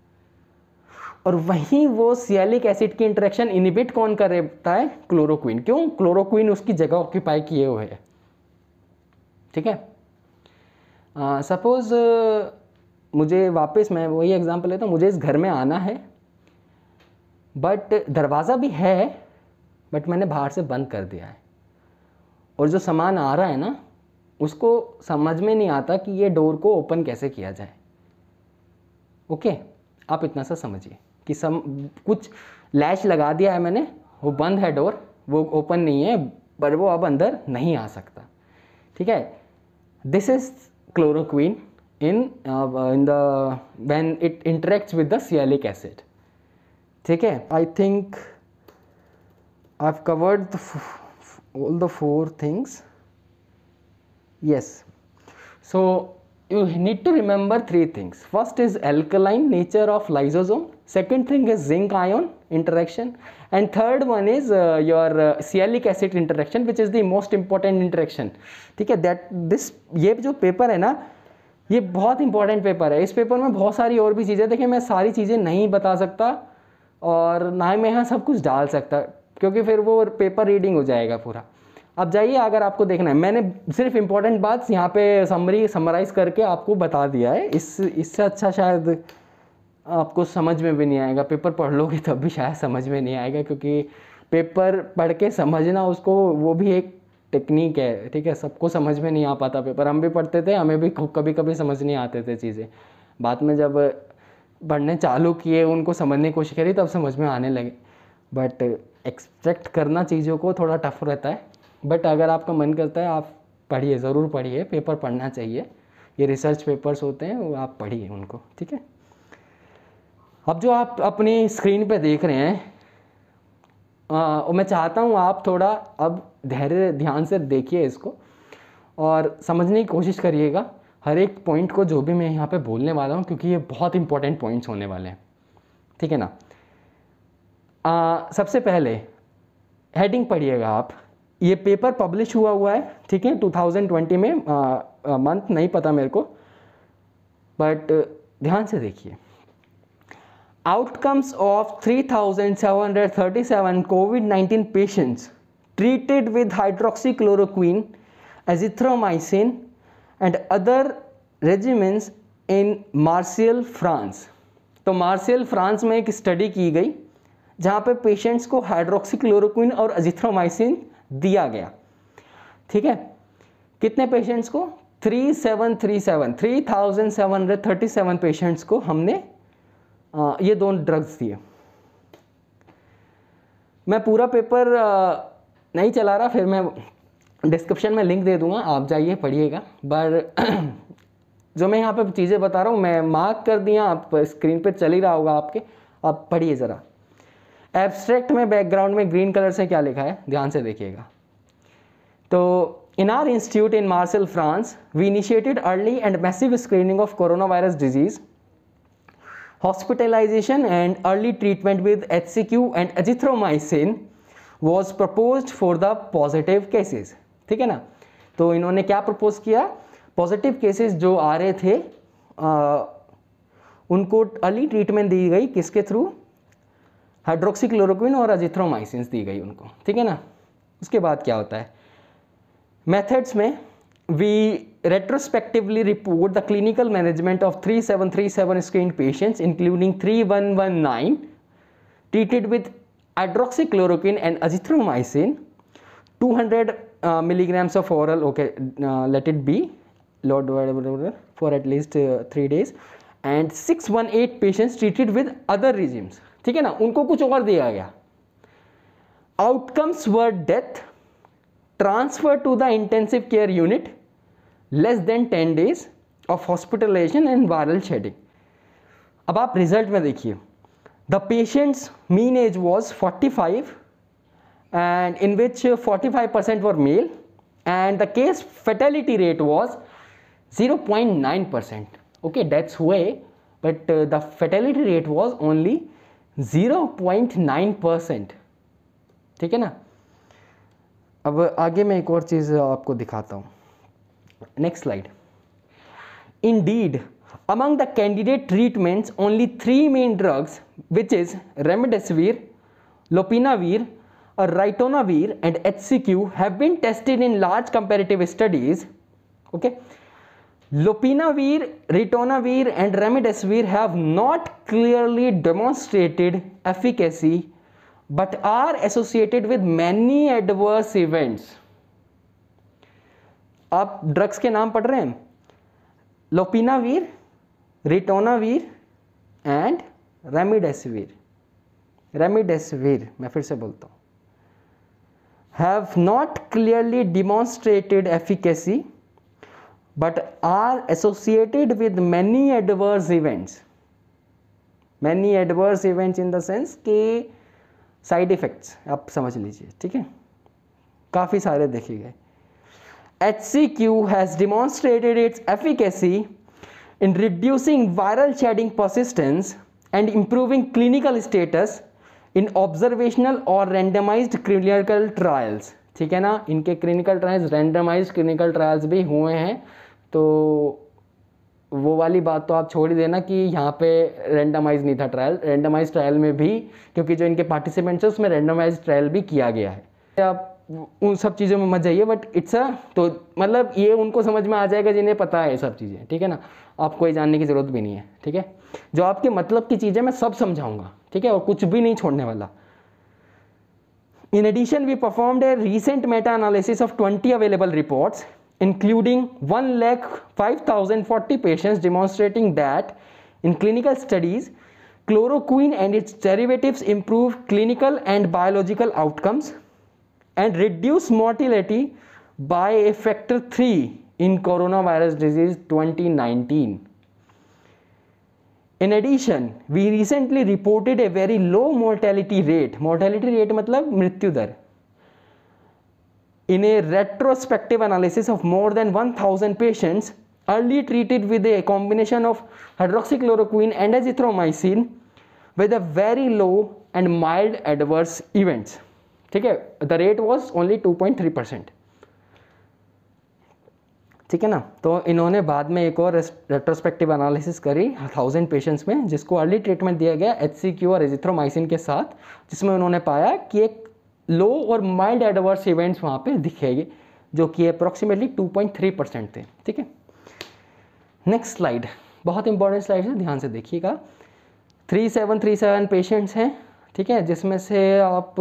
S1: और वहीं वो सियलिक एसिड की इंट्रैक्शन इनिबिट कौन करता है क्लोरोक्विन क्यों क्लोरोक्विन उसकी जगह ऑक्यूपाई किए हुए है ठीक है सपोज़ मुझे वापस मैं वही एग्ज़ाम्पल लेता हूँ मुझे इस घर में आना है बट दरवाज़ा भी है बट मैंने बाहर से बंद कर दिया है और जो सामान आ रहा है ना उसको समझ में नहीं आता कि ये डोर को ओपन कैसे किया जाए ओके आप इतना सा समझिए कि सम कुछ लैश लगा दिया है मैंने वो बंद है डोर वो ओपन नहीं है पर वो अब अंदर नहीं आ सकता ठीक है this is chloroquine in in the when it interacts with the sialic acid ठीक है I think I have covered all the four things yes so you need to remember three things first is alkaline nature of lysosome second thing is zinc ion interaction and third one is uh, your uh, sialic acid interaction which is the most important interaction theek hai that this ye jo paper hai na ये बहुत इंपॉर्टेंट पेपर है इस पेपर में बहुत सारी और भी चीज़ें देखिए मैं सारी चीज़ें नहीं बता सकता और ना ही मैं यहाँ सब कुछ डाल सकता क्योंकि फिर वो पेपर रीडिंग हो जाएगा पूरा अब जाइए अगर आपको देखना है मैंने सिर्फ इंपॉर्टेंट बात यहाँ पे समरी समराइज करके आपको बता दिया है इस इससे अच्छा शायद आपको समझ में भी नहीं आएगा पेपर पढ़ लोगे तब भी शायद समझ में नहीं आएगा क्योंकि पेपर पढ़ के समझना उसको वो भी एक टेक्निक है ठीक है सबको समझ में नहीं आ पाता पेपर हम भी पढ़ते थे हमें भी कभी कभी समझ नहीं आते थे चीज़ें बाद में जब पढ़ने चालू किए उनको समझने की कोशिश करी तब समझ में आने लगे बट एक्सपेक्ट करना चीज़ों को थोड़ा टफ रहता है बट अगर आपका मन करता है आप पढ़िए ज़रूर पढ़िए पेपर पढ़ना चाहिए ये रिसर्च पेपर्स होते हैं वो आप पढ़िए उनको ठीक है अब जो आप अपनी स्क्रीन पे देख रहे हैं आ, मैं चाहता हूँ आप थोड़ा अब धैर्य ध्यान से देखिए इसको और समझने की कोशिश करिएगा हर एक पॉइंट को जो भी मैं यहाँ पे बोलने वाला हूँ क्योंकि ये बहुत इंपॉर्टेंट पॉइंट्स होने वाले हैं ठीक है ना आ, सबसे पहले हेडिंग पढ़िएगा आप ये पेपर पब्लिश हुआ हुआ है ठीक है 2020 में मंथ नहीं पता मेरे को बट ध्यान से देखिए outcomes of 3737 Covid 19 patients treated with hydroxychloroquine azithromycin and other regiments in Marseille France तो मार्सियल फ्रांस में एक स्टडी की गई जहाँ पे पेशेंट्स को हाइड्रोक्सीक्लोरोक्विन और अजिथ्रोमाइसिन दिया गया ठीक है कितने पेशेंट्स को 3737 3737 पेशेंट्स को हमने आ, ये दोनों ड्रग्स दिए मैं पूरा पेपर आ, नहीं चला रहा फिर मैं डिस्क्रिप्शन में लिंक दे दूंगा आप जाइए पढ़िएगा पर जो मैं यहाँ पे चीज़ें बता रहा हूँ मैं मार्क कर दिया आप स्क्रीन पे चल ही रहा होगा आपके आप पढ़िए ज़रा एब्स्ट्रैक्ट में बैकग्राउंड में ग्रीन कलर से क्या लिखा है ध्यान से देखिएगा तो in our institute in Marseille France we initiated early and massive screening of corona virus disease hospitalization and early treatment with HCQ and azithromycin was propose for the positive cases ठीक है ना तो इन्होंने क्या प्रपोज किया पॉजिटिव केसेस जो आ रहे थे आ, उनको अर्ली ट्रीटमेंट दी गई किसके थ्रू हाइड्रोक्सीक्लोरोक्विन और अजिथ्रोमाइसिन दी गई उनको ठीक है ना उसके बाद क्या होता है मेथड्स में we retrospectively report the clinical management of three seven three seven screen patients including three one one nine treated with chloroquine and azithromycin two hundred milligrams of oral okay let it be lord for at least three days and six one eight patients treated with other regimes ठीक है ना उनको कुछ और दिया गया outcomes were death transfer to the intensive care unit less than ten days of hospitalization and viral shedding अब आप रिजल्ट में देखिए the patients mean age was 45 percent in male 45% the case fertility rate was zero point nine 0.9% okay deaths हुए but the fertility rate was only zero point nine percent ठीक है ना अब आगे मैं एक और चीज आपको दिखाता हूं next slide indeed among the candidate treatment only three main drugs which is remdesivir lopinavir और ritonavir and H C Q have been tested in large comparative studies okay lopinavir ritonavir and remdesivir have not clearly demonstrated efficacy but are associated with many adverse events आप ड्रग्स के नाम पढ़ रहे हैं lopinavir ritonavir and remdesivir remdesivir मैं फिर से बोलता हूँ have not clearly demonstrated efficacy but are associated with many adverse events many adverse events in the sense के साइड effects आप समझ लीजिए ठीक है काफ़ी सारे देखे गए H C Q has demonstrated its efficacy in reducing viral shedding persistence and improving clinical status in observational और रेंडमाइज क्लिनिकल ट्रायल्स ठीक है ना इनके clinical trials randomize clinical trials भी हुए हैं तो वो वाली बात तो आप छोड़ ही देना कि यहाँ पे रेंडमाइज नहीं था ट्रायल रेंडमाइज ट्रायल में भी क्योंकि जो इनके पार्टिसिपेंट्स हैं उसमें रेंडमाइज ट्रायल भी किया गया है आप उन सब चीज़ों में मत जाइए बट इट्स अ तो मतलब ये उनको समझ में आ जाएगा जिन्हें पता है सब चीज़ें ठीक है ना आपको ये जानने की ज़रूरत भी नहीं है ठीक है जो आपके मतलब की चीज़ें मैं सब समझाऊंगा ठीक है और कुछ भी नहीं छोड़ने वाला in addition we performed a recent meta analysis of 20 available reports including 1 lakh 5040 patients demonstrating that in clinical studies chloroquine and its derivatives improve clinical and biological outcomes and reduce mortality by a factor 3 in coronavirus disease 2019 in addition we recently reported a very low mortality rate mortality rate matlab mrityu dar in a retrospective analysis of more than 1000 patients early treated with a combination of hydroxychloroquine and azithromycin with a very low and mild adverse events ठीक है the rate was only 2.3 percent ठीक है ना तो इन्होंने बाद में एक और रेट्रोस्पेक्टिव एनालिसिस करी थाउजेंड पेशेंट्स में जिसको अर्ली ट्रीटमेंट दिया गया एच और एजिथ्रोमाइसिन के साथ जिसमें उन्होंने पाया कि एक लो और माइल्ड एडवर्स इवेंट्स वहाँ पे दिखेंगे जो कि अप्रॉक्सीमेटली 2.3 परसेंट थे ठीक है नेक्स्ट स्लाइड बहुत इंपॉर्टेंट स्लाइड है ध्यान से देखिएगा 3737 पेशेंट्स हैं ठीक है जिसमें से आप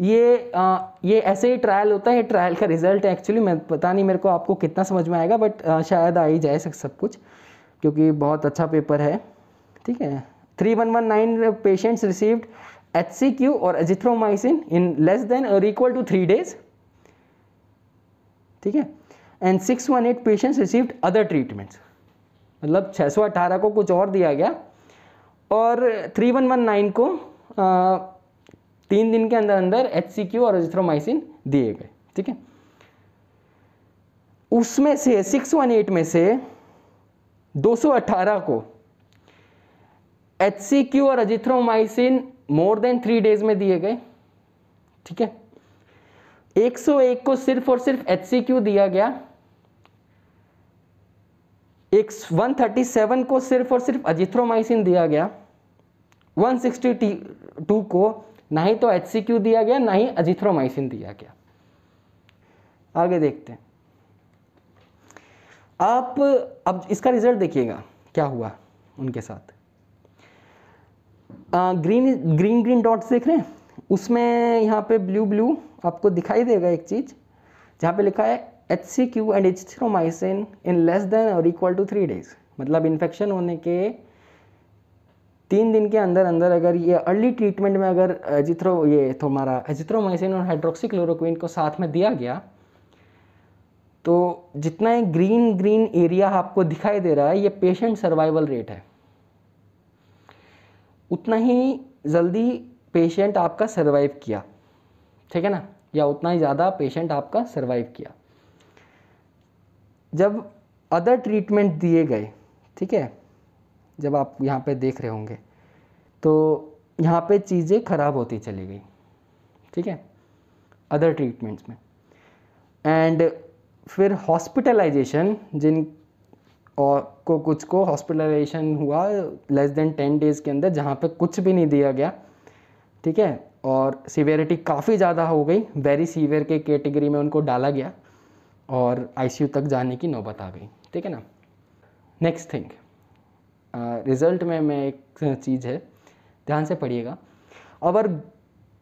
S1: ये आ, ये ऐसे ही ट्रायल होता है ट्रायल का रिजल्ट है एक्चुअली मैं पता नहीं मेरे को आपको कितना समझ में आएगा बट आ, शायद आ ही जाए सब कुछ क्योंकि बहुत अच्छा पेपर है ठीक है three one one nine patients received HCQ और azithromycin in less than or equal to three days ठीक है and six one eight patients receive other treatments मतलब छः सौ अट्ठारह को कुछ और दिया गया और थ्री वन वन नाइन को आ, तीन दिन के अंदर अंदर एच सी क्यू और एजिथ्रोमाइसिन दिए गए ठीक है उसमें से सिक्स वन एट में से दो सौ अट्ठारह को एच सी क्यू और azithromycin more than three days में दिए गए ठीक है 101 को सिर्फ और सिर्फ एच दिया गया एक 137 को सिर्फ और सिर्फ अजिथ्रोमाइसिन दिया गया 162 को ना ही तो एच दिया गया ना ही अजिथ्रोमाइसिन दिया गया आगे देखते हैं आप अब इसका रिजल्ट देखिएगा क्या हुआ उनके साथ ग्रीन ग्रीन ग्रीन डॉट्स देख रहे हैं उसमें यहाँ पे ब्लू ब्लू आपको दिखाई देगा एक चीज़ जहाँ पे लिखा है H C Q and azithromycin in less than or equal to three days मतलब इन्फेक्शन होने के तीन दिन के अंदर अंदर अगर ये अर्ली ट्रीटमेंट में अगर एजिथ्रो ये हमारा एजिथ्रोमाइसिन और हाइड्रोक्सीक्लोरोक्विन को साथ में दिया गया तो जितना ये ग्रीन ग्रीन एरिया आपको दिखाई दे रहा है ये पेशेंट सर्वाइवल रेट है उतना ही जल्दी पेशेंट आपका सर्वाइव किया ठीक है ना या उतना ही ज़्यादा पेशेंट आपका सर्वाइव किया जब अदर ट्रीटमेंट दिए गए ठीक है जब आप यहाँ पे देख रहे होंगे तो यहाँ पे चीज़ें ख़राब होती चली गई ठीक है अदर ट्रीटमेंट्स में एंड फिर हॉस्पिटलाइजेशन जिन और को कुछ को हॉस्पिटलाइजेशन हुआ लेस देन टेन डेज़ के अंदर जहाँ पे कुछ भी नहीं दिया गया ठीक है और सीवियरिटी काफ़ी ज़्यादा हो गई वेरी सीवियर के कैटेगरी में उनको डाला गया और आईसीयू तक जाने की नौबत आ गई ठीक है ना नेक्स्ट थिंग रिज़ल्ट में मैं एक चीज़ है ध्यान से पढ़िएगा our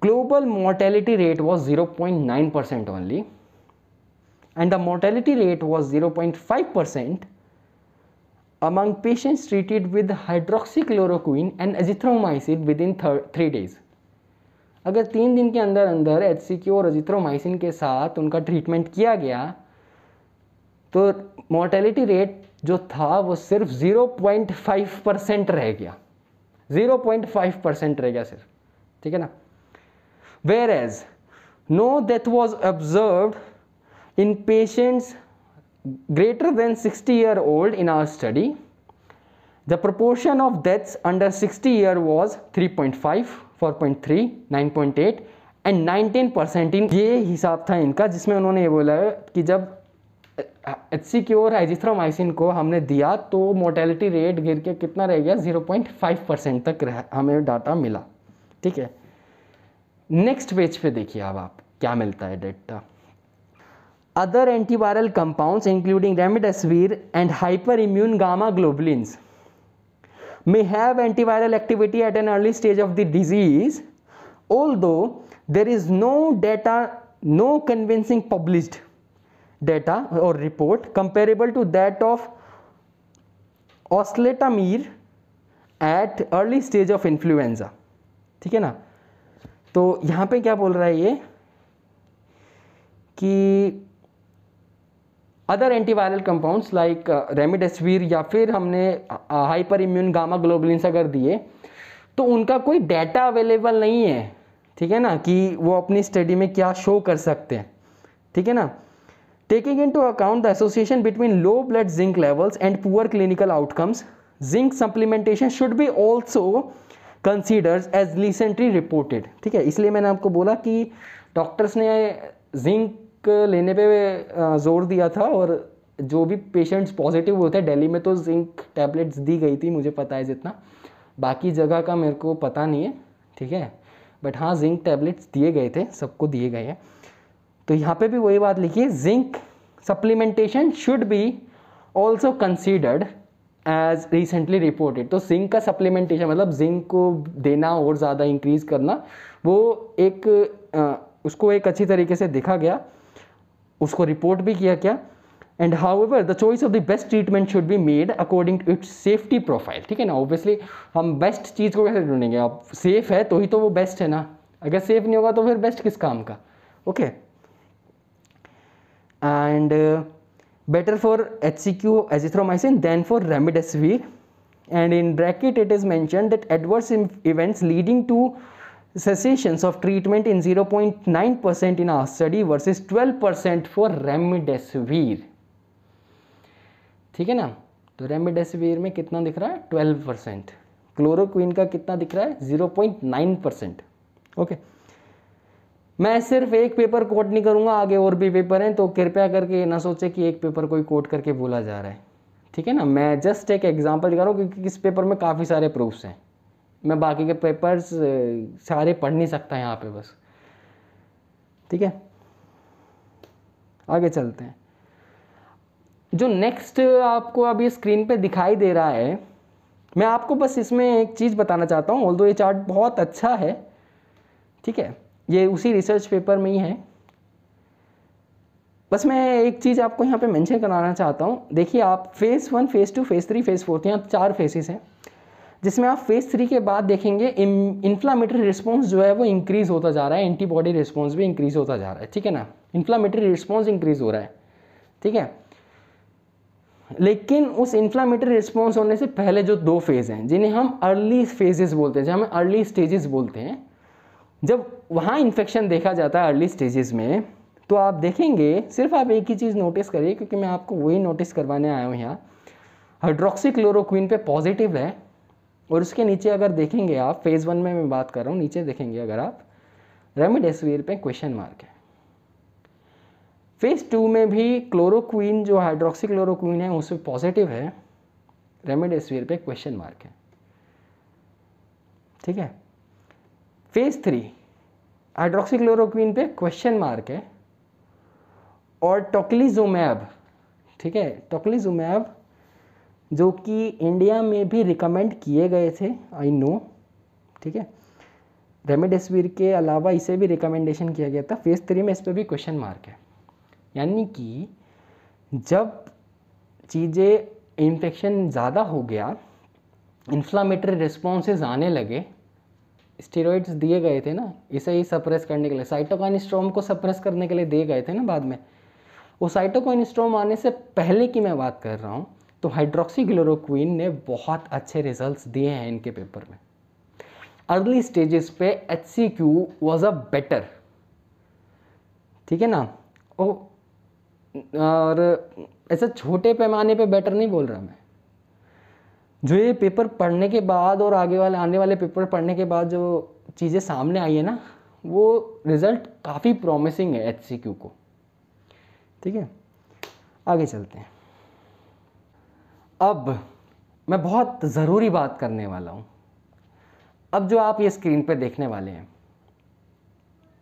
S1: global mortality rate was nine percent only and the mortality rate was five percent among patients treated with hydroxychloroquine and azithromycin within three days. अगर तीन दिन के अंदर अंदर एच सी क्यू और अजिथ्रोमाइसिन के साथ उनका ट्रीटमेंट किया गया तो मोर्टेलिटी रेट जो था वो सिर्फ 0.5 परसेंट रह गया 0.5 परसेंट रह गया सिर्फ ठीक है ना whereas no death was observe in patients greater than 60 year old in our study the proportion of deaths under 60 year was 3.5 4.3 9.8 and 19 percent in ये हिसाब था इनका जिसमें उन्होंने ये बोला है कि जब एच सी की ओर एजिथ्रोमाइसिन को हमने दिया तो मोर्टेलिटी रेट गिर के कितना रह गया 0.5 परसेंट तक रह हमें डाटा मिला ठीक है नेक्स्ट पेज पे देखिए अब आप क्या मिलता है data other antiviral compounds including remdesivir and hyperimmune gamma globulins may have antiviral activity at an early stage of the disease although there is no data no convincing published data or report comparable to that of osletamir at early stage of influenza ठीक है ना तो यहाँ पे क्या बोल रहा है ये कि other antiviral compounds like remdesivir या फिर हमने हाइपर इम्यून गामा ग्लोबलिन अगर दिए तो उनका कोई डाटा अवेलेबल नहीं है ठीक है ना कि वो अपनी स्टडी में क्या शो कर सकते हैं ठीक है ना taking into account the association between low blood zinc levels and poor clinical outcomes zinc supplementation should be also considers as recently reported ठीक है इसलिए मैंने आपको बोला कि डॉक्टर्स ने जिंक लेने पे ज़ोर दिया था और जो भी पेशेंट्स पॉजिटिव हुए थे दिल्ली में तो जिंक टैबलेट्स दी गई थी मुझे पता है जितना बाकी जगह का मेरे को पता नहीं है ठीक है बट हाँ जिंक टैबलेट्स दिए गए थे सबको दिए गए हैं तो यहाँ पे भी वही बात लिखी है zinc supplementation should be also considered as recently reported तो जिंक का सप्लीमेंटेशन मतलब जिंक को देना और ज़्यादा इंक्रीज करना वो एक आ, उसको एक अच्छी तरीके से देखा गया उसको रिपोर्ट भी किया क्या and however the choice of the best treatment should be made according to its safety profile ठीक है ना ऑब्वियसली हम बेस्ट चीज़ को कैसे ढूंढेंगे आप सेफ़ है तो ही तो वो बेस्ट है ना अगर सेफ नहीं होगा तो फिर बेस्ट किस काम का okay and better for H C Q azithromycin than for remdesivir and in bracket it is mention that adverse events leading to cessations of treatment in 0.9% in our study versus 12% for remdesivir ठीक है ना तो रेमडेसिविर में कितना दिख रहा है 12 परसेंट क्लोरोक्विन का कितना दिख रहा है 0.9 परसेंट ओके मैं सिर्फ एक पेपर कोट नहीं करूंगा आगे और भी पेपर हैं तो कृपया करके ना सोचे कि एक पेपर कोई कोट करके बोला जा रहा है ठीक है ना मैं जस्ट एक एग्जाम्पल दिखा रहा हूँ क्योंकि इस पेपर में काफ़ी सारे प्रूफ्स हैं मैं बाकी के पेपर्स सारे पढ़ नहीं सकता यहाँ पे बस ठीक है आगे चलते हैं जो नेक्स्ट आपको अभी स्क्रीन पे दिखाई दे रहा है मैं आपको बस इसमें एक चीज़ बताना चाहता हूँ ऑल ये चार्ट बहुत अच्छा है ठीक है ये उसी रिसर्च पेपर में ही है बस मैं एक चीज़ आपको यहाँ पे मेंशन कराना चाहता हूँ देखिए आप phase one phase two phase three phase fourth यहाँ चार फेसेस हैं जिसमें आप फेज़ थ्री के बाद देखेंगे इन्फ्लामेटरी रिस्पॉन्स जो है वो इंक्रीज़ होता जा रहा है एंटीबॉडी रिस्पॉन्स भी इंक्रीज़ होता जा रहा है ठीक है ना इन्फ्लामेटरी रिस्पॉन्स इंक्रीज़ हो रहा है ठीक है लेकिन उस इन्फ्लामेटरी रिस्पॉन्स होने से पहले जो दो फेज़ हैं जिन्हें हम अर्ली फेजेस बोलते हैं जो हमें अर्ली स्टेजेस बोलते हैं जब वहाँ इन्फेक्शन देखा जाता है अर्ली स्टेजेस में तो आप देखेंगे सिर्फ आप एक ही चीज़ नोटिस करिए क्योंकि मैं आपको वही नोटिस करवाने आया हूँ यहाँ हाइड्रोक्सी क्लोरोक्विन पे पॉजिटिव है और उसके नीचे अगर देखेंगे आप फेज़ वन में मैं बात कर रहा हूँ नीचे देखेंगे अगर आप रेमडेसिविर पे क्वेश्चन मार्क है फेज़ टू में भी क्लोरोक्वीन जो हाइड्रोक्सी क्लोरोक्वीन है उस पर पॉजिटिव है रेमडेसिविर पे क्वेश्चन मार्क है ठीक है फेज़ थ्री हाइड्रोक्सी क्लोरोक्वीन पे क्वेश्चन मार्क है और टोकलीजुमैब ठीक है टोकलीजुमैब जो कि इंडिया में भी रिकमेंड किए गए थे आई नो ठीक है रेमडेसिविर के अलावा इसे भी रिकमेंडेशन किया गया था फेज़ थ्री में इस पर भी क्वेश्चन मार्क है यानी कि जब चीज़ें इन्फेक्शन ज़्यादा हो गया इन्फ्लामेटरी रिस्पॉन्सेज आने लगे स्टेरॉइड्स दिए गए थे ना इसे ही सप्रेस करने के लिए साइटोकाइन स्ट्रोम को सप्रेस करने के लिए दिए गए थे ना बाद में वो साइटोकाइन स्ट्रोम आने से पहले की मैं बात कर रहा हूँ तो हाइड्रोक्सी क्लोरोक्वीन ने बहुत अच्छे रिजल्ट्स दिए हैं इनके पेपर में अर्ली स्टेजेस पे H C Q was a better ठीक है ना ओ और ऐसे छोटे पैमाने पे बेटर नहीं बोल रहा मैं जो ये पेपर पढ़ने के बाद और आगे वाले आने वाले पेपर पढ़ने के बाद जो चीज़ें सामने आई है ना वो रिज़ल्ट काफ़ी प्रॉमिसिंग है एच को ठीक है आगे चलते हैं अब मैं बहुत ज़रूरी बात करने वाला हूँ अब जो आप ये स्क्रीन पे देखने वाले हैं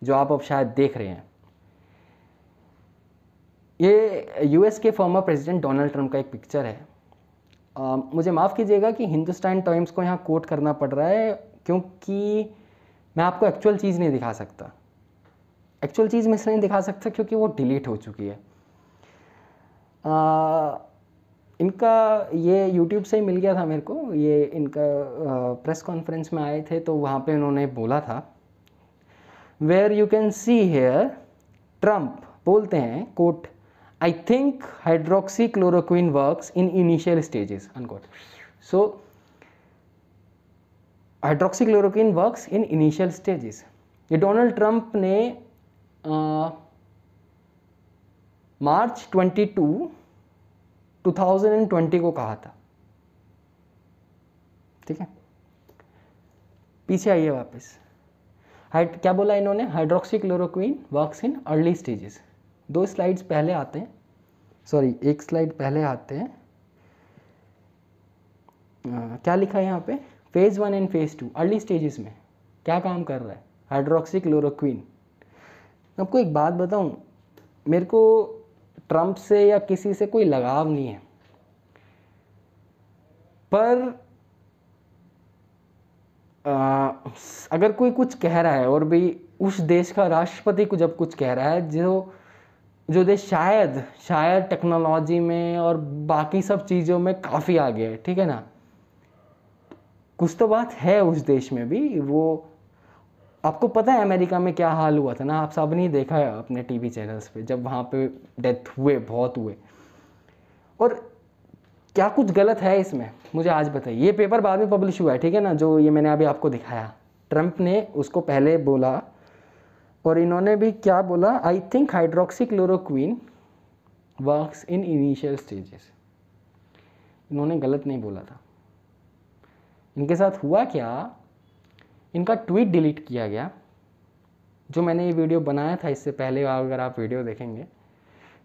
S1: जो आप अब शायद देख रहे हैं ये यूएस के फॉर्मर प्रेसिडेंट डोनाल्ड ट्रंप का एक पिक्चर है आ, मुझे माफ़ कीजिएगा कि हिंदुस्तान टाइम्स को यहाँ कोट करना पड़ रहा है क्योंकि मैं आपको एक्चुअल चीज़ नहीं दिखा सकता एक्चुअल चीज़ मैं इसलिए नहीं दिखा सकता क्योंकि वो डिलीट हो चुकी है आ, इनका ये यूट्यूब से ही मिल गया था मेरे को ये इनका प्रेस कॉन्फ्रेंस में आए थे तो वहाँ पे उन्होंने बोला था where you can see here Trump बोलते हैं quote I think hydroxy chloroquine work in initial stages unquote so hydroxy chloroquine work in initial stages ये डोनाल्ड ट्रंप ने मार्च uh, 22 2020 को कहा था ठीक है पीछे आइए वापस हाइड क्या बोला इन्होंने hydroxy chloroquine works in early stages दो स्लाइड्स पहले आते हैं सॉरी एक स्लाइड पहले आते हैं आ, क्या लिखा है यहाँ पे phase one and phase two early stages में क्या काम कर रहा है हाइड्रोक्सी क्लोरोक्वीन आपको एक बात बताऊँ मेरे को ट्रंप से या किसी से कोई लगाव नहीं है पर आ, अगर कोई कुछ कह रहा है और भी उस देश का राष्ट्रपति को जब कुछ कह रहा है जो जो देश शायद शायद टेक्नोलॉजी में और बाकी सब चीज़ों में काफ़ी आगे है ठीक है ना कुछ तो बात है उस देश में भी वो आपको पता है अमेरिका में क्या हाल हुआ था ना आप सब नहीं देखा है अपने टीवी चैनल्स पे जब वहाँ पे डेथ हुए बहुत हुए और क्या कुछ गलत है इसमें मुझे आज बताइए ये पेपर बाद में पब्लिश हुआ है ठीक है ना जो ये मैंने अभी आपको दिखाया ट्रंप ने उसको पहले बोला और इन्होंने भी क्या बोला I think hydroxy chloroquine work in initial stages इन्होंने गलत नहीं बोला था इनके साथ हुआ क्या इनका ट्वीट डिलीट किया गया जो मैंने ये वीडियो बनाया था इससे पहले अगर आप वीडियो देखेंगे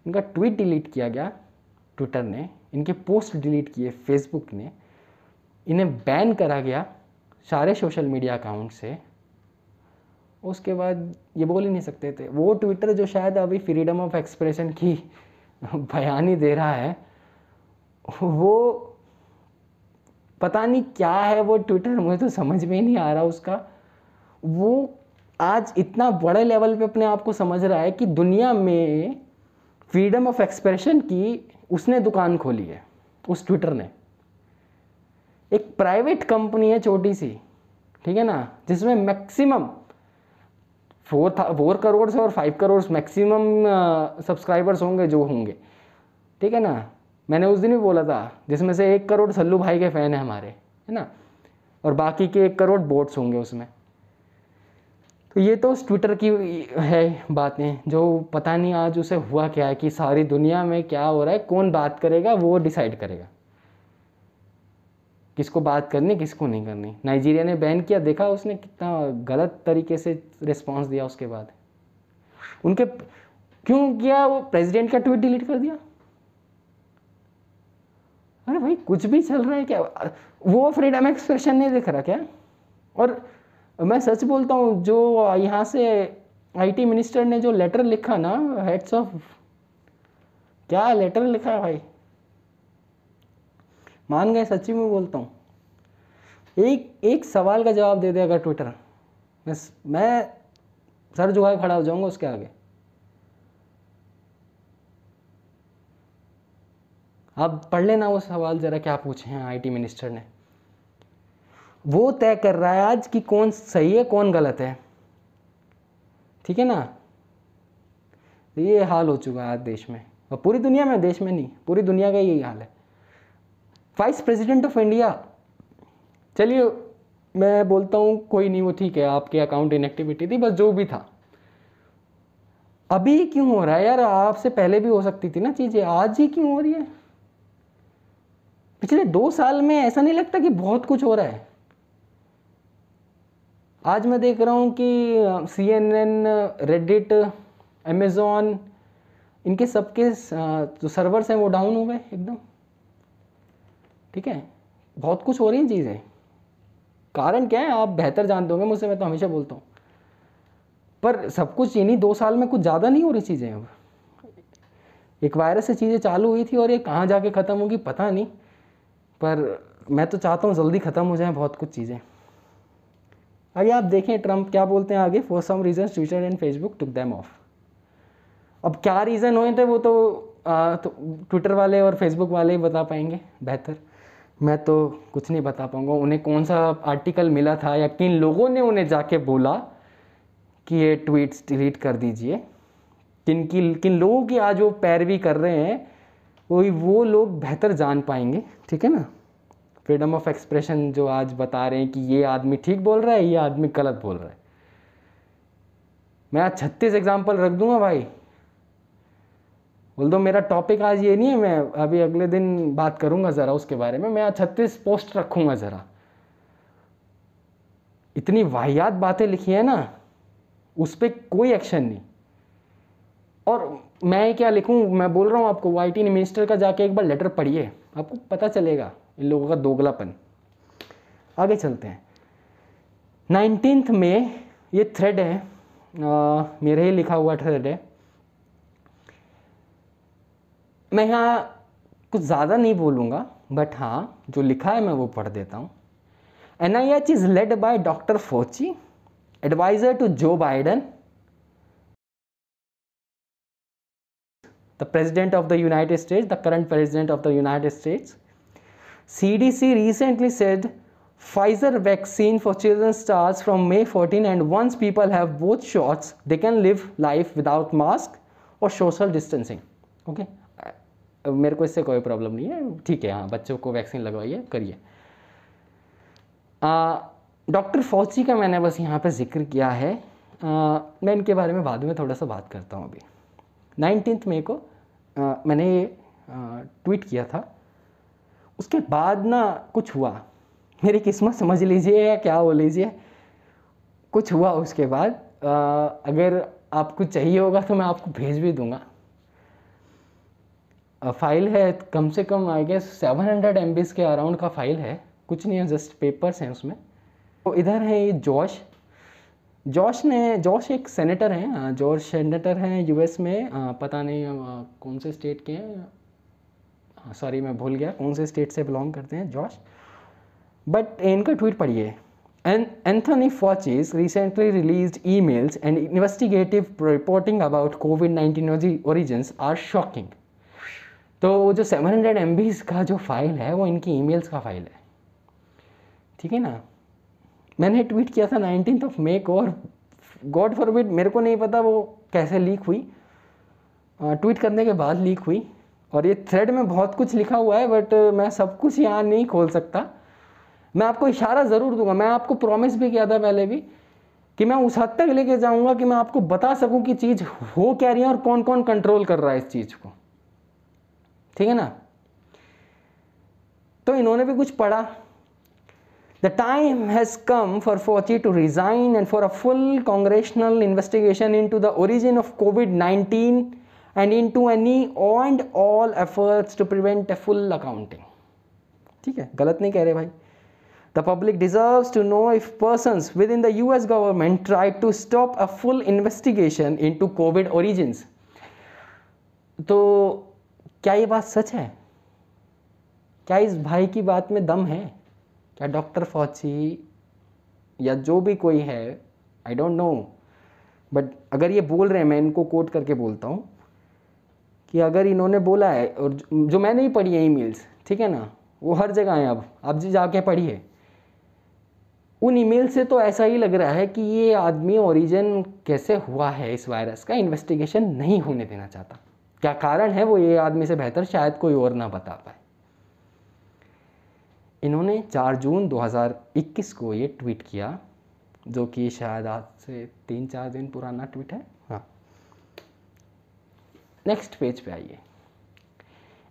S1: इनका ट्वीट डिलीट किया गया ट्विटर ने इनके पोस्ट डिलीट किए फेसबुक ने इन्हें बैन करा गया सारे सोशल मीडिया अकाउंट से उसके बाद ये बोल ही नहीं सकते थे वो ट्विटर जो शायद अभी फ्रीडम ऑफ एक्सप्रेशन की बयानी दे रहा है वो पता नहीं क्या है वो ट्विटर मुझे तो समझ में ही नहीं आ रहा उसका वो आज इतना बड़े लेवल पे अपने आप को समझ रहा है कि दुनिया में फ्रीडम ऑफ एक्सप्रेशन की उसने दुकान खोली है उस ट्विटर ने एक प्राइवेट कंपनी है छोटी सी ठीक है ना जिसमें मैक्सिमम फोर था फोर करोड़ और फाइव करोड़ मैक्सिमम सब्सक्राइबर्स होंगे जो होंगे ठीक है ना मैंने उस दिन भी बोला था जिसमें से एक करोड़ सल्लू भाई के फ़ैन हैं हमारे है ना और बाकी के एक करोड़ बोट्स होंगे उसमें तो ये तो उस ट्विटर की है बातें जो पता नहीं आज उसे हुआ क्या है कि सारी दुनिया में क्या हो रहा है कौन बात करेगा वो डिसाइड करेगा किसको बात करनी किसको नहीं करनी नाइजीरिया ने बैन किया देखा उसने कितना गलत तरीके से रिस्पॉन्स दिया उसके बाद उनके क्यों किया वो प्रेसिडेंट का ट्वीट डिलीट कर दिया अरे भाई कुछ भी चल रहा है क्या वो फ्रीडम एक्सप्रेशन नहीं दिख रहा क्या और मैं सच बोलता हूँ जो यहाँ से आईटी मिनिस्टर ने जो लेटर लिखा ना हेड्स ऑफ क्या लेटर लिखा है भाई मान गए सच्ची में बोलता हूँ एक एक सवाल का जवाब दे देगा ट्विटर मैं मैं सर जुगा खड़ा हो जाऊँगा उसके आगे अब पढ़ लेना वो सवाल ज़रा क्या पूछे हैं आईटी मिनिस्टर ने वो तय कर रहा है आज कि कौन सही है कौन गलत है ठीक है ना तो ये हाल हो चुका है आज देश में और पूरी दुनिया में देश में नहीं पूरी दुनिया का यही हाल है वाइस प्रेसिडेंट ऑफ इंडिया चलिए मैं बोलता हूँ कोई नहीं वो ठीक है आपके अकाउंट इनएक्टिविटी थी बस जो भी था अभी क्यों हो रहा है यार आपसे पहले भी हो सकती थी ना चीज़ें आज ही क्यों हो रही है पिछले दो साल में ऐसा नहीं लगता कि बहुत कुछ हो रहा है आज मैं देख रहा हूँ कि C N N Reddit Amazon इनके सबके जो सर्वर्स हैं वो डाउन हो गए एकदम ठीक है बहुत कुछ हो रही चीज़ें कारण क्या है आप बेहतर जान दोगे मुझसे मैं तो हमेशा बोलता हूँ पर सब कुछ इन्हीं दो साल में कुछ ज़्यादा नहीं हो रही चीज़ें अब एक वायरस से चीज़ें चालू हुई थी और ये कहाँ जाके ख़त्म होगी पता नहीं पर मैं तो चाहता हूँ जल्दी ख़त्म हो जाए बहुत कुछ चीज़ें आगे आप देखें ट्रंप क्या बोलते हैं आगे for some reason Twitter and Facebook took them off अब क्या रीज़न हुए थे तो वो तो, ट्विटर तो ट्विटर वाले और फेसबुक वाले ही बता पाएंगे बेहतर मैं तो कुछ नहीं बता पाऊँगा उन्हें कौन सा आर्टिकल मिला था या किन लोगों ने उन्हें जाके बोला कि ये ट्वीट्स डिलीट कर दीजिए किन की किन लोगों की आज वो पैरवी कर रहे हैं वही वो लोग बेहतर जान पाएंगे ठीक है ना फ्रीडम ऑफ एक्सप्रेशन जो आज बता रहे हैं कि ये आदमी ठीक बोल रहा है ये आदमी गलत बोल रहा है मैं आज छत्तीस एग्जाम्पल रख दूंगा भाई बोल दो मेरा टॉपिक आज ये नहीं है मैं अभी अगले दिन बात करूंगा ज़रा उसके बारे में मैं आज छत्तीस पोस्ट रखूंगा ज़रा इतनी वाहियात बातें लिखी है ना उस पर कोई एक्शन नहीं और मैं क्या लिखूँ मैं बोल रहा हूँ आपको वाई टी मिनिस्टर का जाके एक बार लेटर पढ़िए आपको पता चलेगा इन लोगों का दोगलापन आगे चलते हैं नाइनटीन्थ में ये थ्रेड है आ, मेरे ही लिखा हुआ थ्रेड है मैं यहाँ कुछ ज़्यादा नहीं बोलूँगा बट हाँ जो लिखा है मैं वो पढ़ देता हूँ N I H is led by doctor Fauci adviser to Joe Biden the President of the United States, the current President of the United States. CDC recently said Pfizer vaccine for children starts from May 14 and once people have both shots, they can live life without mask or social distancing okay मेरे को इससे कोई प्रॉब्लम नहीं है ठीक है हाँ बच्चों को वैक्सीन लगवाइए करिए डॉक्टर फौजी का मैंने बस यहाँ पर जिक्र किया है आ, मैं इनके बारे में बाद में थोड़ा सा बात करता हूँ अभी नाइनटीन मई को आ, मैंने ट्वीट किया था उसके बाद ना कुछ हुआ मेरी किस्मत समझ लीजिए या क्या बोल लीजिए कुछ हुआ उसके बाद आ, अगर आपको चाहिए होगा तो मैं आपको भेज भी दूंगा फाइल है कम से कम I guess seven hundred M के अराउंड का फाइल है कुछ नहीं है जस्ट पेपर्स हैं उसमें तो इधर है ये जॉश जॉश ने जॉश एक सेनेटर हैं जॉर्ज सेनेटर हैं यूएस में आ, पता नहीं आ, कौन से स्टेट के हैं सॉरी मैं भूल गया कौन से स्टेट से बिलोंग करते हैं जॉश बट इनका ट्वीट पढ़िए an Anthony Fauci's recently release emails and investigative reporting about covid nineteen origin are shocking तो जो सेवन हंड्रेड एम का जो फाइल है वो इनकी ई मेल्स का फाइल है ठीक है ना मैंने ट्वीट किया था नाइनटीन ऑफ मे को और गॉड फॉरबिड मेरे को नहीं पता वो कैसे लीक हुई ट्वीट करने के बाद लीक हुई और ये थ्रेड में बहुत कुछ लिखा हुआ है बट मैं सब कुछ यहाँ नहीं खोल सकता मैं आपको इशारा ज़रूर दूंगा मैं आपको प्रॉमिस भी किया था पहले भी कि मैं उस हद तक लेके जाऊंगा कि मैं आपको बता सकूं कि चीज़ हो क्या रही है और कौन कौन कंट्रोल कर रहा है इस चीज़ को ठीक है ना तो इन्होंने भी कुछ पढ़ा The time has come for Fauci to resign and for a full congressional investigation into the origin of COVID 19 and into any and all efforts to prevent a full accounting. ठीक है गलत नहीं कह रहे भाई The public deserves to know if persons within the US government tried to stop a full investigation into COVID origins. तो क्या ये बात सच है क्या इस भाई की बात में दम है क्या डॉक्टर फौची या जो भी कोई है आई डोंट नो बट अगर ये बोल रहे हैं मैं इनको कोट करके बोलता हूँ कि अगर इन्होंने बोला है और जो मैंने ही पढ़ी है ईमेल्स ठीक है ना वो हर जगह हैं अब आप जी जाके पढ़िए उन ईमेल से तो ऐसा ही लग रहा है कि ये आदमी ओरिजिन कैसे हुआ है इस वायरस का इन्वेस्टिगेशन नहीं होने देना चाहता क्या कारण है वो ये आदमी से बेहतर शायद कोई और ना बता पाए इन्होंने 4 जून 2021 को ये ट्वीट किया जो कि शायद आज से तीन चार दिन पुराना ट्वीट है हाँ नेक्स्ट पेज पे आइए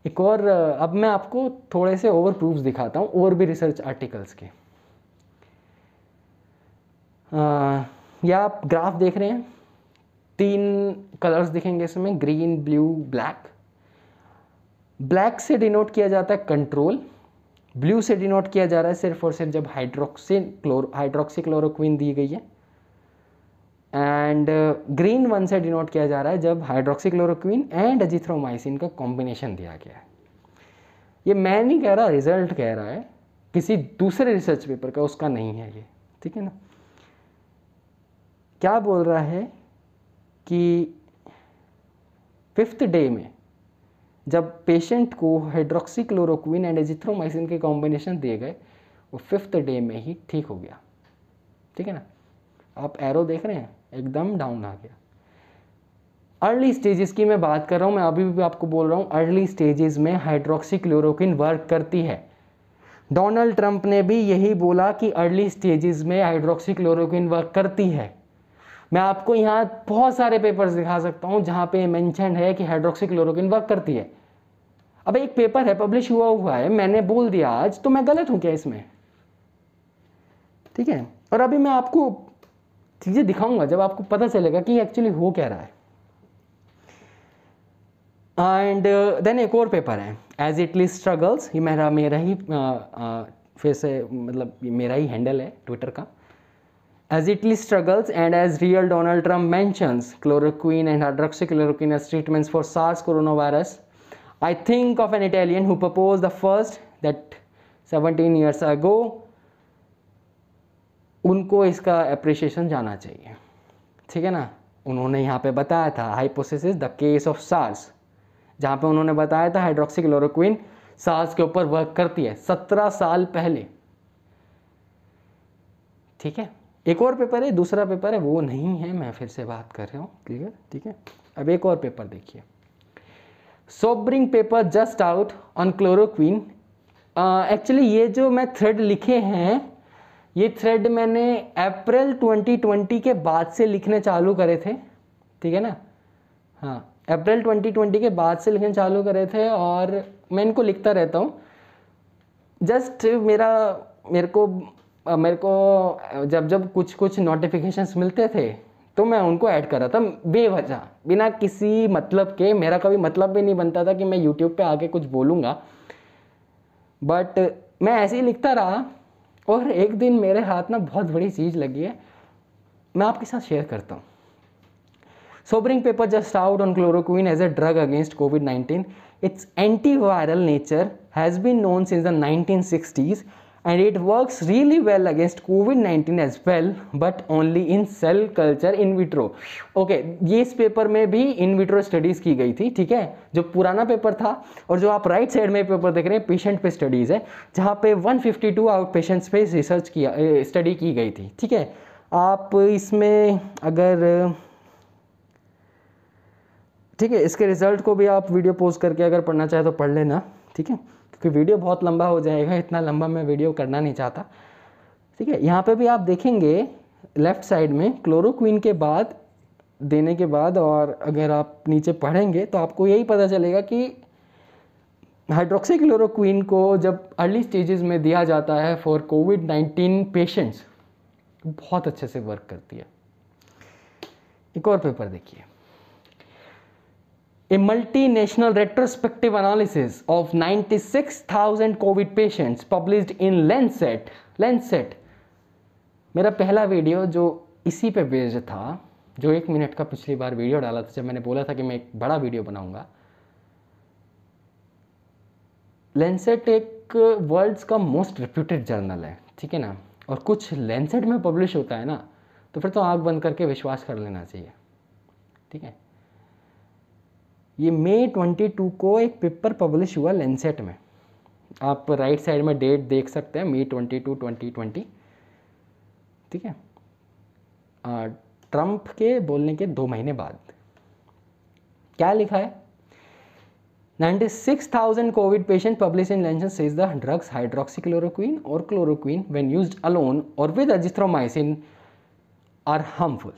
S1: एक और अब मैं आपको थोड़े से ओवर प्रूफ दिखाता हूँ और भी रिसर्च आर्टिकल्स के या आप ग्राफ देख रहे हैं तीन कलर्स दिखेंगे इसमें ग्रीन ब्लू ब्लैक ब्लैक से डिनोट किया जाता है कंट्रोल ब्लू से डिनोट किया जा रहा है सिर्फ और सिर्फ जब हाइड्रोक्सिन क्लोर हाइड्रोक्सीक्लोरोक्विन दी गई है एंड ग्रीन वन से डिनोट किया जा रहा है जब हाइड्रोक्सीक्लोरोक्विन एंड अजिथ्रोमाइसिन का कॉम्बिनेशन दिया गया है ये मैं नहीं कह रहा रिजल्ट कह रहा है किसी दूसरे रिसर्च पेपर का उसका नहीं है ये ठीक है ना क्या बोल रहा है कि फिफ्थ डे में जब पेशेंट को हाइड्रोक्सीक्लोरोक्विन एंड एजिथ्रोमाइसिन के कॉम्बिनेशन दिए गए वो फिफ्थ डे में ही ठीक हो गया ठीक है ना आप एरो देख रहे हैं एकदम डाउन आ गया अर्ली स्टेजेस की मैं बात कर रहा हूँ मैं अभी भी आपको बोल रहा हूँ अर्ली स्टेजेस में क्लोरोक्विन वर्क करती है डोनाल्ड ट्रंप ने भी यही बोला कि अर्ली स्टेजेस में क्लोरोक्विन वर्क करती है मैं आपको यहाँ बहुत सारे पेपर्स दिखा सकता हूँ जहाँ पे मैंशन है कि हाइड्रोक्सीक्लोरोकिन वर्क करती है अब एक पेपर है पब्लिश हुआ हुआ है मैंने बोल दिया आज तो मैं गलत हूँ क्या इसमें ठीक है और अभी मैं आपको चीज़ें दिखाऊंगा जब आपको पता चलेगा कि एक्चुअली हो कह रहा है एंड देन uh, एक और पेपर है एज इट लीज स्ट्रगल्स ये मेरा मेरा ही आ, uh, uh, फिर से मतलब मेरा ही हैंडल है ट्विटर का As Italy struggles and as real Donald Trump mentions chloroquine and hydroxychloroquine as treatments for SARS coronavirus, I think of an Italian who proposed the first that 17 years ago उनको इसका अप्रिशिएशन जाना चाहिए ठीक है ना उन्होंने यहाँ पे बताया था hypothesis is the case of SARS जहाँ पे उन्होंने बताया था हाइड्रोक्सीक्लोरोक्विन सार्स के ऊपर वर्क करती है सत्रह साल पहले ठीक है एक और पेपर है दूसरा पेपर है वो नहीं है मैं फिर से बात कर रहा हूँ क्लियर ठीक है अब एक और पेपर देखिए sobering paper just out on chloroquine actually ये जो मैं थ्रेड लिखे हैं ये थ्रेड मैंने अप्रैल 2020 के बाद से लिखने चालू करे थे ठीक है ना हाँ अप्रैल 2020 के बाद से लिखने चालू करे थे और मैं इनको लिखता रहता हूँ जस्ट मेरा मेरे को मेरे को जब जब कुछ कुछ नोटिफिकेशंस मिलते थे तो मैं उनको ऐड कर रहा था बेवजह बिना किसी मतलब के मेरा कभी मतलब भी नहीं बनता था कि मैं यूट्यूब पे आके कुछ बोलूँगा बट मैं ऐसे ही लिखता रहा और एक दिन मेरे हाथ में बहुत बड़ी चीज़ लगी है मैं आपके साथ शेयर करता हूँ sobering paper just out on chloroquine as a drug against covid nineteen its anti viral nature has been known since the nineteen sixties and it work really well against covid nineteen as well but only in cell culture in vitro okay ये इस पेपर में भी in vitro studies की गई थी ठीक है जो पुराना पेपर था और जो आप राइट साइड में पेपर देख रहे हैं पेशेंट पे स्टडीज़ है जहाँ पे 152 आउट पेशेंट्स पे रिसर्च किया स्टडी की गई थी ठीक है आप इसमें अगर ठीक है इसके रिज़ल्ट को भी आप वीडियो पोस्ट करके अगर पढ़ना चाहे तो पढ़ लेना ठीक है क्योंकि वीडियो बहुत लंबा हो जाएगा इतना लंबा मैं वीडियो करना नहीं चाहता ठीक है यहाँ पे भी आप देखेंगे लेफ़्ट साइड में क्लोरोक्वीन के बाद देने के बाद और अगर आप नीचे पढ़ेंगे तो आपको यही पता चलेगा कि हाइड्रोक्सीक्लोरोक्वीन को जब अर्ली स्टेजेस में दिया जाता है फॉर कोविड नाइन्टीन पेशेंट्स बहुत अच्छे से वर्क करती है एक और पेपर देखिए a multinational retrospective analysis of 96,000 COVID patients published in Lancet. Lancet. मेरा पहला वीडियो जो इसी पे बेस्ड था जो एक मिनट का पिछली बार वीडियो डाला था जब मैंने बोला था कि मैं एक बड़ा वीडियो बनाऊंगा लेंसेट एक वर्ल्ड्स का मोस्ट रिप्यूटेड जर्नल है ठीक है ना और कुछ लेंसेट में पब्लिश होता है ना तो फिर तो आग बंद करके विश्वास कर लेना चाहिए ठीक है ये मई 22 को एक पेपर पब्लिश हुआ लेंसेट में आप राइट साइड में डेट देख सकते हैं मई 22 2020 ठीक है ट्रंप के बोलने के दो महीने बाद क्या लिखा है 96,000 covid patient publish in Lancet says the drugs hydroxychloroquine और chloroquine when used alone or with azithromycin are harmful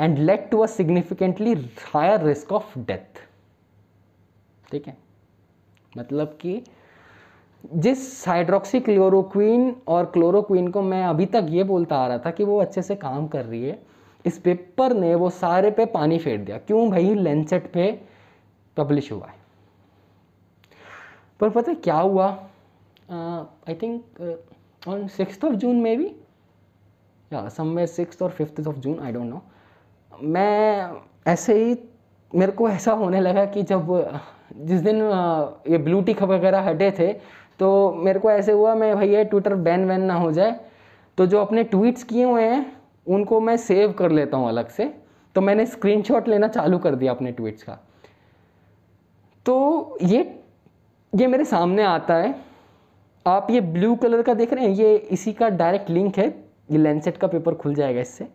S1: and led to a significantly higher risk of death ठीक है मतलब कि जिस हाइड्रोक्सी क्लोरोक्वीन और क्लोरोक्वीन को मैं अभी तक ये बोलता आ रहा था कि वो अच्छे से काम कर रही है इस पेपर ने वो सारे पे पानी फेर दिया क्यों भाई लेंसेट पे पब्लिश हुआ है पर पता है क्या हुआ I think on six of June में भी या समवेयर सिक्स और fifth of June I don't know मैं ऐसे ही मेरे को ऐसा होने लगा कि जब जिस दिन ये ब्लू टिक वगैरह हटे थे तो मेरे को ऐसे हुआ मैं भैया ट्विटर बैन वैन ना हो जाए तो जो अपने ट्वीट्स किए हुए हैं उनको मैं सेव कर लेता हूँ अलग से तो मैंने स्क्रीनशॉट लेना चालू कर दिया अपने ट्वीट्स का तो ये ये मेरे सामने आता है आप ये ब्लू कलर का देख रहे हैं ये इसी का डायरेक्ट लिंक है ये लेंसेट का पेपर खुल जाएगा इससे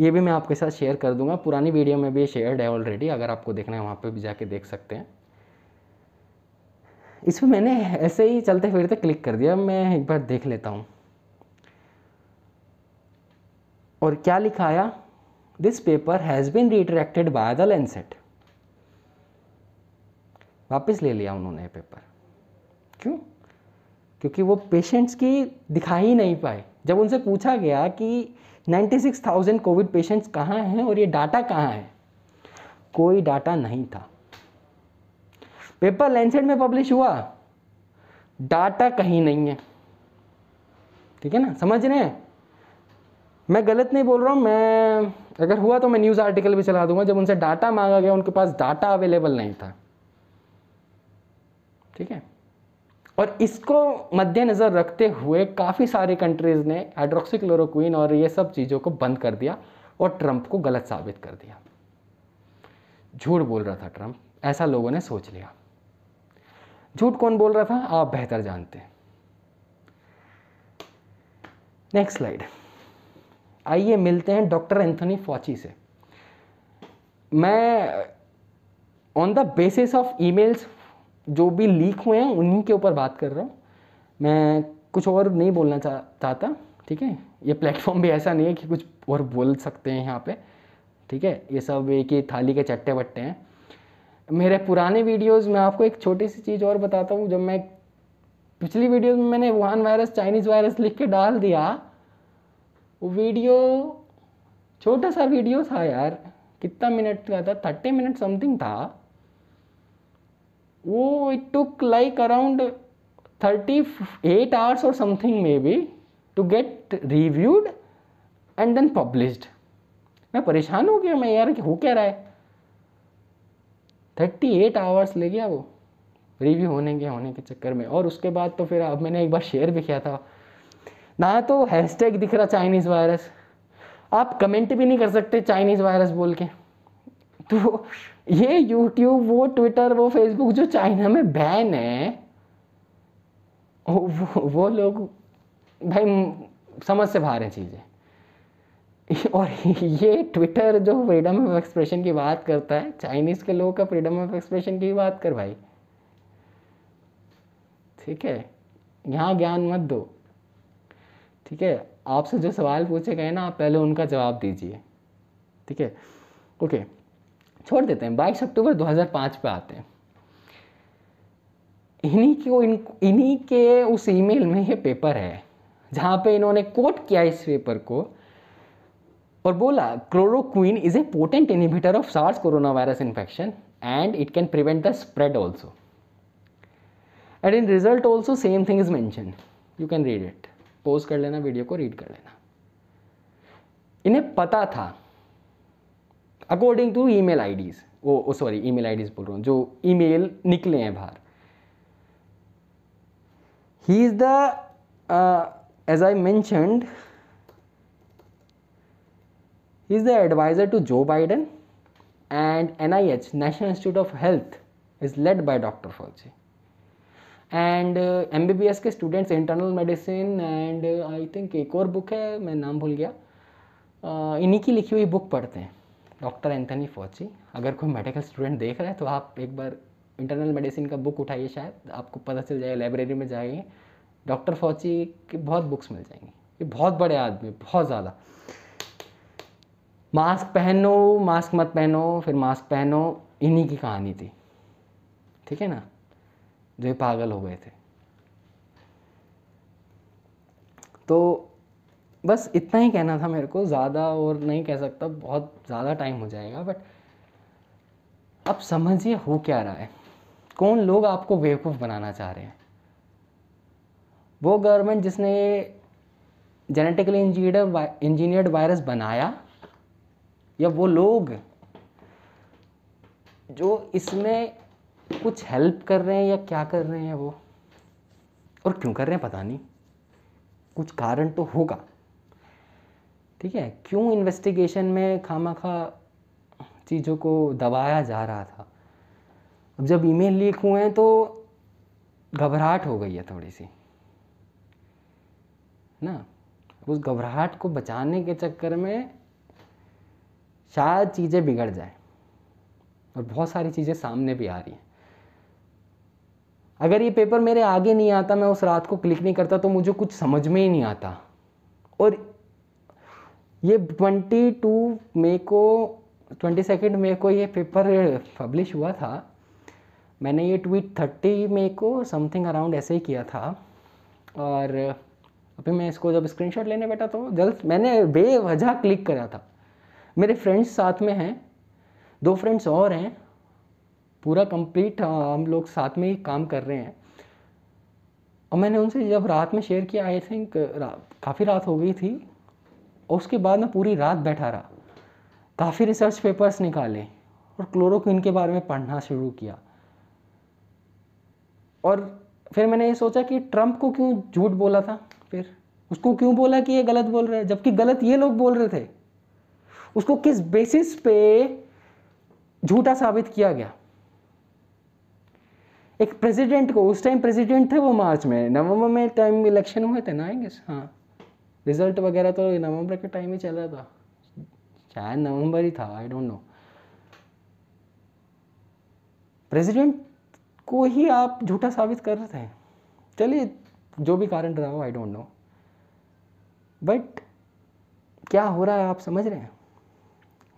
S1: ये भी मैं आपके साथ शेयर कर दूंगा पुरानी वीडियो में भी शेयर्ड है ऑलरेडी अगर आपको देखना है वहाँ पर भी जाके देख सकते हैं इसमें मैंने ऐसे ही चलते फिरते क्लिक कर दिया मैं एक बार देख लेता हूँ और क्या लिखा आया this paper has been retracted by the Lancet वापस ले लिया उन्होंने पेपर क्यों क्योंकि वो पेशेंट्स की दिखा ही नहीं पाए जब उनसे पूछा गया कि 96,000 कोविड पेशेंट्स कहाँ हैं और ये डाटा कहाँ है कोई डाटा नहीं था पेपर लैंडसेट में पब्लिश हुआ डाटा कहीं नहीं है ठीक है ना समझ रहे हैं मैं गलत नहीं बोल रहा हूँ मैं अगर हुआ तो मैं न्यूज़ आर्टिकल भी चला दूंगा जब उनसे डाटा मांगा गया उनके पास डाटा अवेलेबल नहीं था ठीक है और इसको मद्देनज़र रखते हुए काफ़ी सारी कंट्रीज़ ने हाइड्रोक्सीक्लोरोक्विन और ये सब चीज़ों को बंद कर दिया और ट्रंप को गलत साबित कर दिया झूठ बोल रहा था ट्रंप ऐसा लोगों ने सोच लिया झूठ कौन बोल रहा था आप बेहतर जानते हैं नेक्स्ट स्लाइड आइए मिलते हैं डॉक्टर एंथोनी फॉची से मैं on the basis of emails जो भी लीक हुए हैं उन्हीं के ऊपर बात कर रहा हूँ मैं कुछ और नहीं बोलना चाहता ठीक है ये प्लेटफॉर्म भी ऐसा नहीं है कि कुछ और बोल सकते हैं यहाँ पे ठीक है ये सब एक ही थाली के चट्टे बट्टे हैं मेरे पुराने वीडियोस में आपको एक छोटी सी चीज़ और बताता हूँ जब मैं पिछली वीडियो में मैंने वुहान वायरस चाइनीज़ वायरस लिख के डाल दिया वो वीडियो छोटा सा वीडियो था यार कितना मिनट का था थर्टी मिनट समथिंग था वो it took like around thirty eight hours और something maybe to get reviewed and then published मैं परेशान हो गया मैं यार हो क्या रहा है थर्टी एट आवर्स ले गया वो रिव्यू होने के होने के चक्कर में और उसके बाद तो फिर अब मैंने एक बार शेयर भी किया था ना तो हैशटैग दिख रहा चाइनीज़ वायरस आप कमेंट भी नहीं कर सकते चाइनीज़ वायरस बोल के तो ये यूट्यूब वो ट्विटर वो फेसबुक जो चाइना में बैन है वो वो लोग भाई समझ से बाहर हैं चीज़ें और ये ट्विटर जो फ्रीडम ऑफ एक्सप्रेशन की बात करता है चाइनीज़ के लोगों का फ्रीडम ऑफ एक्सप्रेशन की बात कर भाई ठीक है यहाँ ज्ञान मत दो ठीक है आपसे जो सवाल पूछे गए ना आप पहले उनका जवाब दीजिए ठीक है ओके छोड़ देते हैं बाईस अक्टूबर 2005 पे आते हैं इन्हीं को इन्हीं के उस ईमेल में ये पेपर है जहाँ पे इन्होंने कोट किया इस पेपर को और बोला chloroquine is a potent inhibitor of SARS corona virus infection and it can prevent the spread also and in result also same thing is mention you can read it pause कर लेना वीडियो को रीड कर लेना इन्हें पता था according to email IDs oh sorry I Ds बोल रहा हूँ जो ईमेल निकले हैं बाहर he is the as I mentioned he is the adviser to Joe Biden and N I H national institute of health is led by doctor Fauci. And M B B S के students internal medicine and I think एक और बुक है मैं नाम भूल गया uh, इन्हीं की लिखी हुई बुक पढ़ते हैं डॉक्टर एंथनी फौची अगर कोई मेडिकल स्टूडेंट देख रहा है तो आप एक बार इंटरनल मेडिसिन का बुक उठाइए शायद आपको पता चल जाएगा लाइब्रेरी में जाइए डॉक्टर फौची की बहुत बुक्स मिल जाएंगी ये बहुत बड़े आदमी बहुत ज़्यादा मास्क पहनो मास्क मत पहनो फिर मास्क पहनो इन्हीं की कहानी थी ठीक है ना जो पागल हो गए थे तो बस इतना ही कहना था मेरे को ज़्यादा और नहीं कह सकता बहुत ज़्यादा टाइम हो जाएगा बट अब समझिए हो क्या रहा है कौन लोग आपको बेवकूफ़ बनाना चाह रहे हैं वो गवर्नमेंट जिसने जेनेटिकली इंजीनियर इंजीनियर्ड वायरस बनाया या वो लोग जो इसमें कुछ हेल्प कर रहे हैं या क्या कर रहे हैं वो और क्यों कर रहे हैं पता नहीं कुछ कारण तो होगा ठीक है क्यों इन्वेस्टिगेशन में खामा खा चीज़ों को दबाया जा रहा था अब जब ईमेल लीक हुए हैं तो घबराहट हो गई है थोड़ी सी ना उस घबराहट को बचाने के चक्कर में शायद चीज़ें बिगड़ जाए और बहुत सारी चीज़ें सामने भी आ रही हैं अगर ये पेपर मेरे आगे नहीं आता मैं उस रात को क्लिक नहीं करता तो मुझे कुछ समझ में ही नहीं आता और ये 22 मई को 22 मई को ये पेपर पब्लिश हुआ था मैंने ये ट्वीट 30 मई को समथिंग अराउंड ऐसे ही किया था और अभी मैं इसको जब स्क्रीनशॉट लेने बैठा तो जल्द मैंने बेवजह क्लिक करा था मेरे फ्रेंड्स साथ में हैं दो फ्रेंड्स और हैं पूरा कंप्लीट हम लोग साथ में ही काम कर रहे हैं और मैंने उनसे जब रात में शेयर किया आई थिंक काफ़ी रात हो गई थी उसके बाद मैं पूरी रात बैठा रहा काफ़ी रिसर्च पेपर्स निकाले और क्लोरोक्विन के बारे में पढ़ना शुरू किया और फिर मैंने ये सोचा कि ट्रंप को क्यों झूठ बोला था फिर उसको क्यों बोला कि ये गलत बोल रहे हैं जबकि गलत ये लोग बोल रहे थे उसको किस बेसिस पे झूठा साबित किया गया एक प्रेसिडेंट को उस टाइम प्रेसिडेंट थे वो मार्च में नवंबर में टाइम इलेक्शन हुए थे ना आई गेस हाँ रिज़ल्ट वगैरह तो नवंबर के टाइम ही चल रहा था शायद नवंबर ही था आई डोंट नो प्रेसिडेंट को ही आप झूठा साबित कर रहे थे चलिए जो भी कारण रहा हो आई डोंट नो बट क्या हो रहा है आप समझ रहे हैं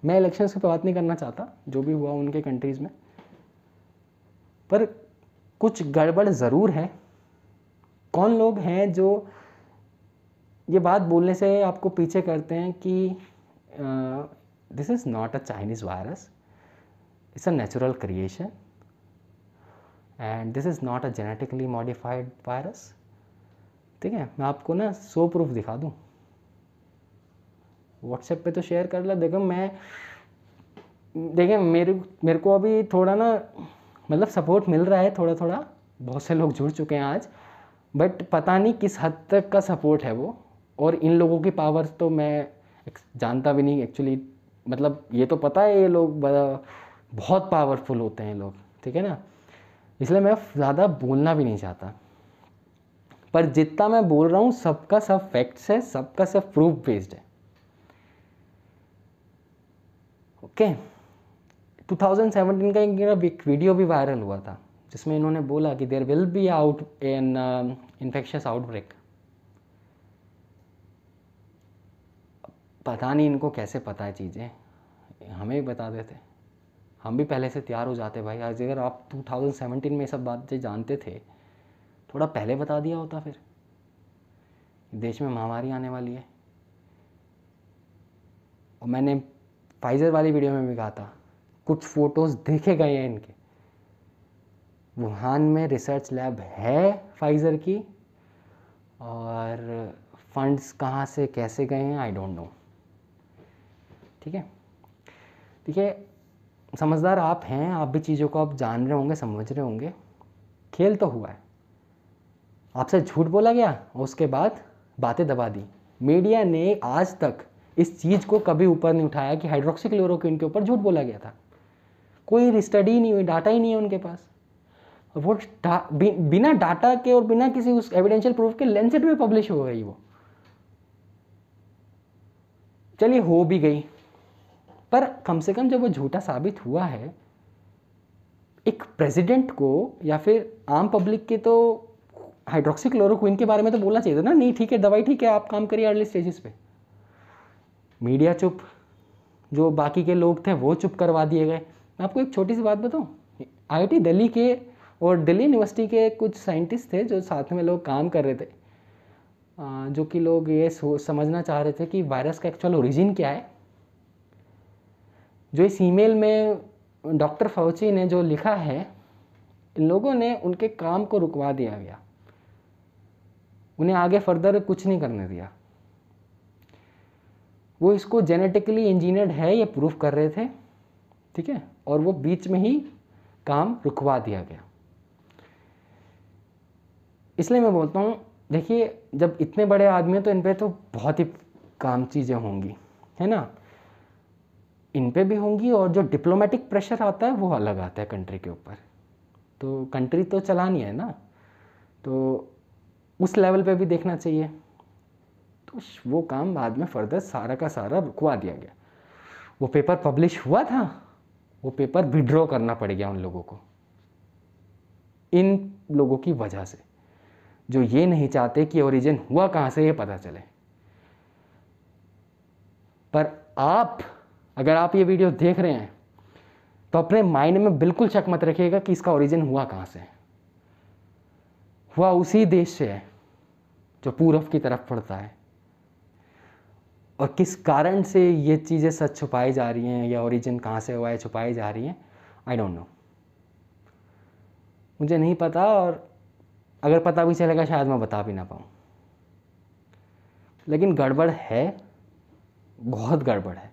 S1: मैं इलेक्शंस की तो बात नहीं करना चाहता जो भी हुआ उनके कंट्रीज़ में पर कुछ गड़बड़ ज़रूर है कौन लोग हैं जो ये बात बोलने से आपको पीछे करते हैं कि this is not a Chinese virus its a natural creation and this is not a genetically modified virus ठीक है मैं आपको ना सो प्रूफ दिखा दूँ व्हाट्सएप पे तो शेयर कर ला देखो मैं देखिए मेरे मेरे को अभी थोड़ा ना मतलब सपोर्ट मिल रहा है थोड़ा थोड़ा बहुत से लोग जुड़ चुके हैं आज बट पता नहीं किस हद तक का सपोर्ट है वो और इन लोगों की पावर्स तो मैं जानता भी नहीं एक्चुअली मतलब ये तो पता है ये लोग बहुत पावरफुल होते हैं लोग ठीक है ना इसलिए मैं ज़्यादा बोलना भी नहीं चाहता पर जितना मैं बोल रहा हूँ सबका सब फैक्ट्स है सबका सब प्रूफ बेस्ड है ओके okay. 2017 का एक वीडियो भी वायरल हुआ था जिसमें इन्होंने बोला कि there will be out in infectious outbreak पता नहीं इनको कैसे पता है चीज़ें हमें भी बता देते हम भी पहले से तैयार हो जाते भाई आज अगर आप 2017 में ये सब बातें जानते थे थोड़ा पहले बता दिया होता फिर देश में महामारी आने वाली है और मैंने फाइजर वाली वीडियो में भी कहा था कुछ फ़ोटोज़ देखे गए हैं इनके वुहान में रिसर्च लैब है फाइज़र की और फंड्स कहाँ से कैसे गए हैं आई डोंट नो ठीक है देखिए समझदार आप हैं आप भी चीज़ों को आप जान रहे होंगे समझ रहे होंगे खेल तो हुआ है आपसे झूठ बोला गया और उसके बाद बातें दबा दी मीडिया ने आज तक इस चीज़ को कभी ऊपर नहीं उठाया कि हाइड्रोक्सीक्लोरोक्विन के ऊपर झूठ बोला गया था कोई स्टडी नहीं हुई डाटा ही नहीं है उनके पास वो डा, बि, बिना डाटा के और बिना किसी उस एविडेंशियल प्रूफ के लेंसेट में पब्लिश हो गई वो चलिए हो भी गई पर कम से कम जब वो झूठा साबित हुआ है एक प्रेसिडेंट को या फिर आम पब्लिक के तो हाइड्रोक्सीक्लोरोक्विन के बारे में तो बोलना चाहिए था ना नहीं ठीक है दवाई ठीक है आप काम करिए अर्ली स्टेजेस पे मीडिया चुप जो बाकी के लोग थे वो चुप करवा दिए गए मैं आपको एक छोटी सी बात बताऊँ आई दिल्ली के और दिल्ली यूनिवर्सिटी के कुछ साइंटिस्ट थे जो साथ में लोग काम कर रहे थे जो कि लोग ये समझना चाह रहे थे कि वायरस का एक्चुअल ओरिजिन क्या है जो इस ईमेल में डॉक्टर फौची ने जो लिखा है लोगों ने उनके काम को रुकवा दिया गया उन्हें आगे फर्दर कुछ नहीं करने दिया वो इसको जेनेटिकली इंजीनियर्ड है ये प्रूफ कर रहे थे ठीक है और वो बीच में ही काम रुकवा दिया गया इसलिए मैं बोलता हूँ देखिए जब इतने बड़े आदमी हैं तो इन पर तो बहुत ही काम चीज़ें होंगी है ना इन पे भी होंगी और जो डिप्लोमेटिक प्रेशर आता है वो अलग आता है कंट्री के ऊपर तो कंट्री तो चलानी है ना तो उस लेवल पे भी देखना चाहिए तो वो काम बाद में फर्दर सारा का सारा रुकवा दिया गया वो पेपर पब्लिश हुआ था वो पेपर विड्रॉ करना पड़ गया उन लोगों को इन लोगों की वजह से जो ये नहीं चाहते कि ओरिजिन हुआ कहाँ से ये पता चले पर आप अगर आप ये वीडियो देख रहे हैं तो अपने माइंड में बिल्कुल शक मत रखिएगा कि इसका ओरिजिन हुआ कहाँ से है हुआ उसी देश से है जो पूर्व की तरफ पड़ता है और किस कारण से ये चीज़ें सच छुपाई जा रही हैं या ओरिजिन कहाँ से हुआ है छुपाई जा रही हैं आई डोंट नो मुझे नहीं पता और अगर पता भी चलेगा शायद मैं बता भी ना पाऊँ लेकिन गड़बड़ है बहुत गड़बड़ है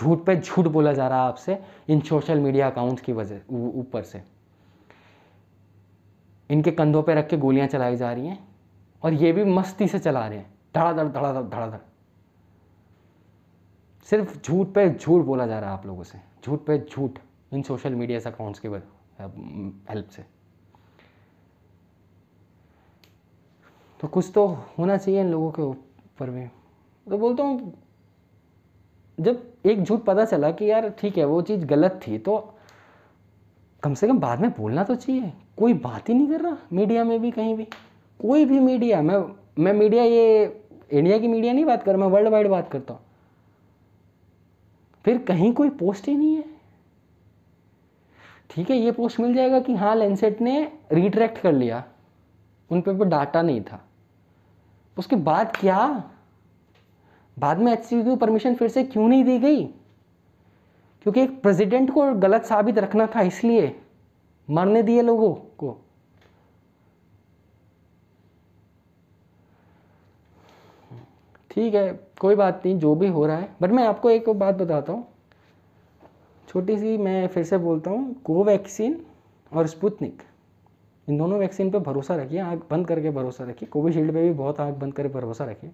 S1: झूठ पे झूठ बोला जा रहा है आपसे इन सोशल मीडिया अकाउंट्स की वजह ऊपर से इनके कंधों पे रख के गोलियां चलाई जा रही हैं और ये भी मस्ती से चला रहे हैं धड़ाधड़ धड़ाधड़ धड़ाधड़ सिर्फ झूठ पे झूठ बोला जा रहा है आप लोगों से झूठ पे झूठ इन सोशल मीडिया अकाउंट्स के हेल्प से तो कुछ तो होना चाहिए इन लोगों के ऊपर में तो बोलता हूँ जब एक झूठ पता चला कि यार ठीक है वो चीज़ गलत थी तो कम से कम बाद में बोलना तो चाहिए कोई बात ही नहीं कर रहा मीडिया में भी कहीं भी कोई भी मीडिया मैं मैं मीडिया ये इंडिया की मीडिया नहीं बात कर मैं वर्ल्ड वाइड बात करता हूँ फिर कहीं कोई पोस्ट ही नहीं है ठीक है ये पोस्ट मिल जाएगा कि हाँ लेंसेट ने रिट्रैक्ट कर लिया उन पर डाटा नहीं था उसके बाद क्या बाद में एच की परमिशन फिर से क्यों नहीं दी गई क्योंकि एक प्रेसिडेंट को गलत साबित रखना था इसलिए मरने दिए लोगों को ठीक है कोई बात नहीं जो भी हो रहा है बट मैं आपको एक बात बताता हूँ छोटी सी मैं फिर से बोलता हूँ कोवैक्सीन और स्पुतनिक इन दोनों वैक्सीन पे भरोसा रखिए आँख बंद करके भरोसा रखिए कोविशील्ड पे भी बहुत आँख बंद करके भरोसा रखिए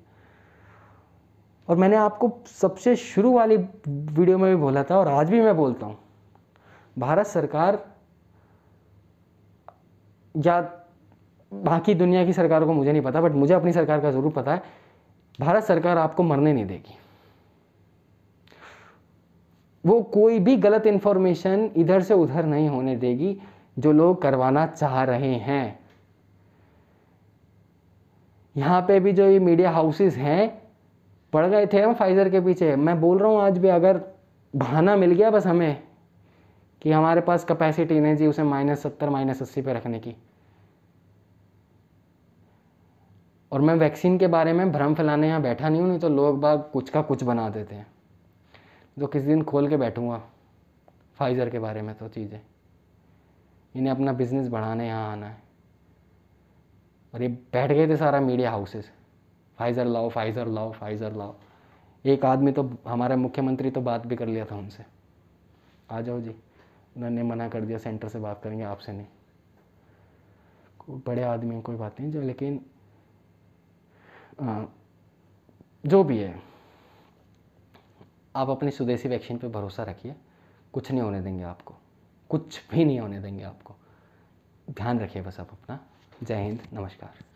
S1: और मैंने आपको सबसे शुरू वाली वीडियो में भी बोला था और आज भी मैं बोलता हूँ भारत सरकार या बाकी दुनिया की सरकारों को मुझे नहीं पता बट मुझे अपनी सरकार का ज़रूर पता है भारत सरकार आपको मरने नहीं देगी वो कोई भी गलत इन्फॉर्मेशन इधर से उधर नहीं होने देगी जो लोग करवाना चाह रहे हैं यहाँ पे भी जो ये मीडिया हाउसेस हैं पड़ गए थे हम फाइज़र के पीछे मैं बोल रहा हूँ आज भी अगर बहाना मिल गया बस हमें कि हमारे पास कैपेसिटी नहीं जी उसे माइनस सत्तर माइनस अस्सी पर रखने की और मैं वैक्सीन के बारे में भ्रम फैलाने यहाँ बैठा नहीं हूँ नहीं तो लोग बाग कुछ का कुछ बना देते हैं जो तो किसी दिन खोल के बैठूँगा फाइज़र के बारे में तो चीज़ें इन्हें अपना बिज़नेस बढ़ाने यहाँ आना है और ये बैठ गए थे सारा मीडिया हाउसेस फाइज़र लाओ फाइज़र लाओ फाइज़र लाओ एक आदमी तो हमारे मुख्यमंत्री तो बात भी कर लिया था उनसे आ जाओ जी उन्होंने मना कर दिया सेंटर से बात करेंगे आपसे नहीं बड़े आदमी कोई बात नहीं जो लेकिन आ, जो भी है आप अपनी स्वदेशी वैक्सीन पे भरोसा रखिए कुछ नहीं होने देंगे आपको कुछ भी नहीं होने देंगे आपको ध्यान रखिए बस आप अपना जय हिंद नमस्कार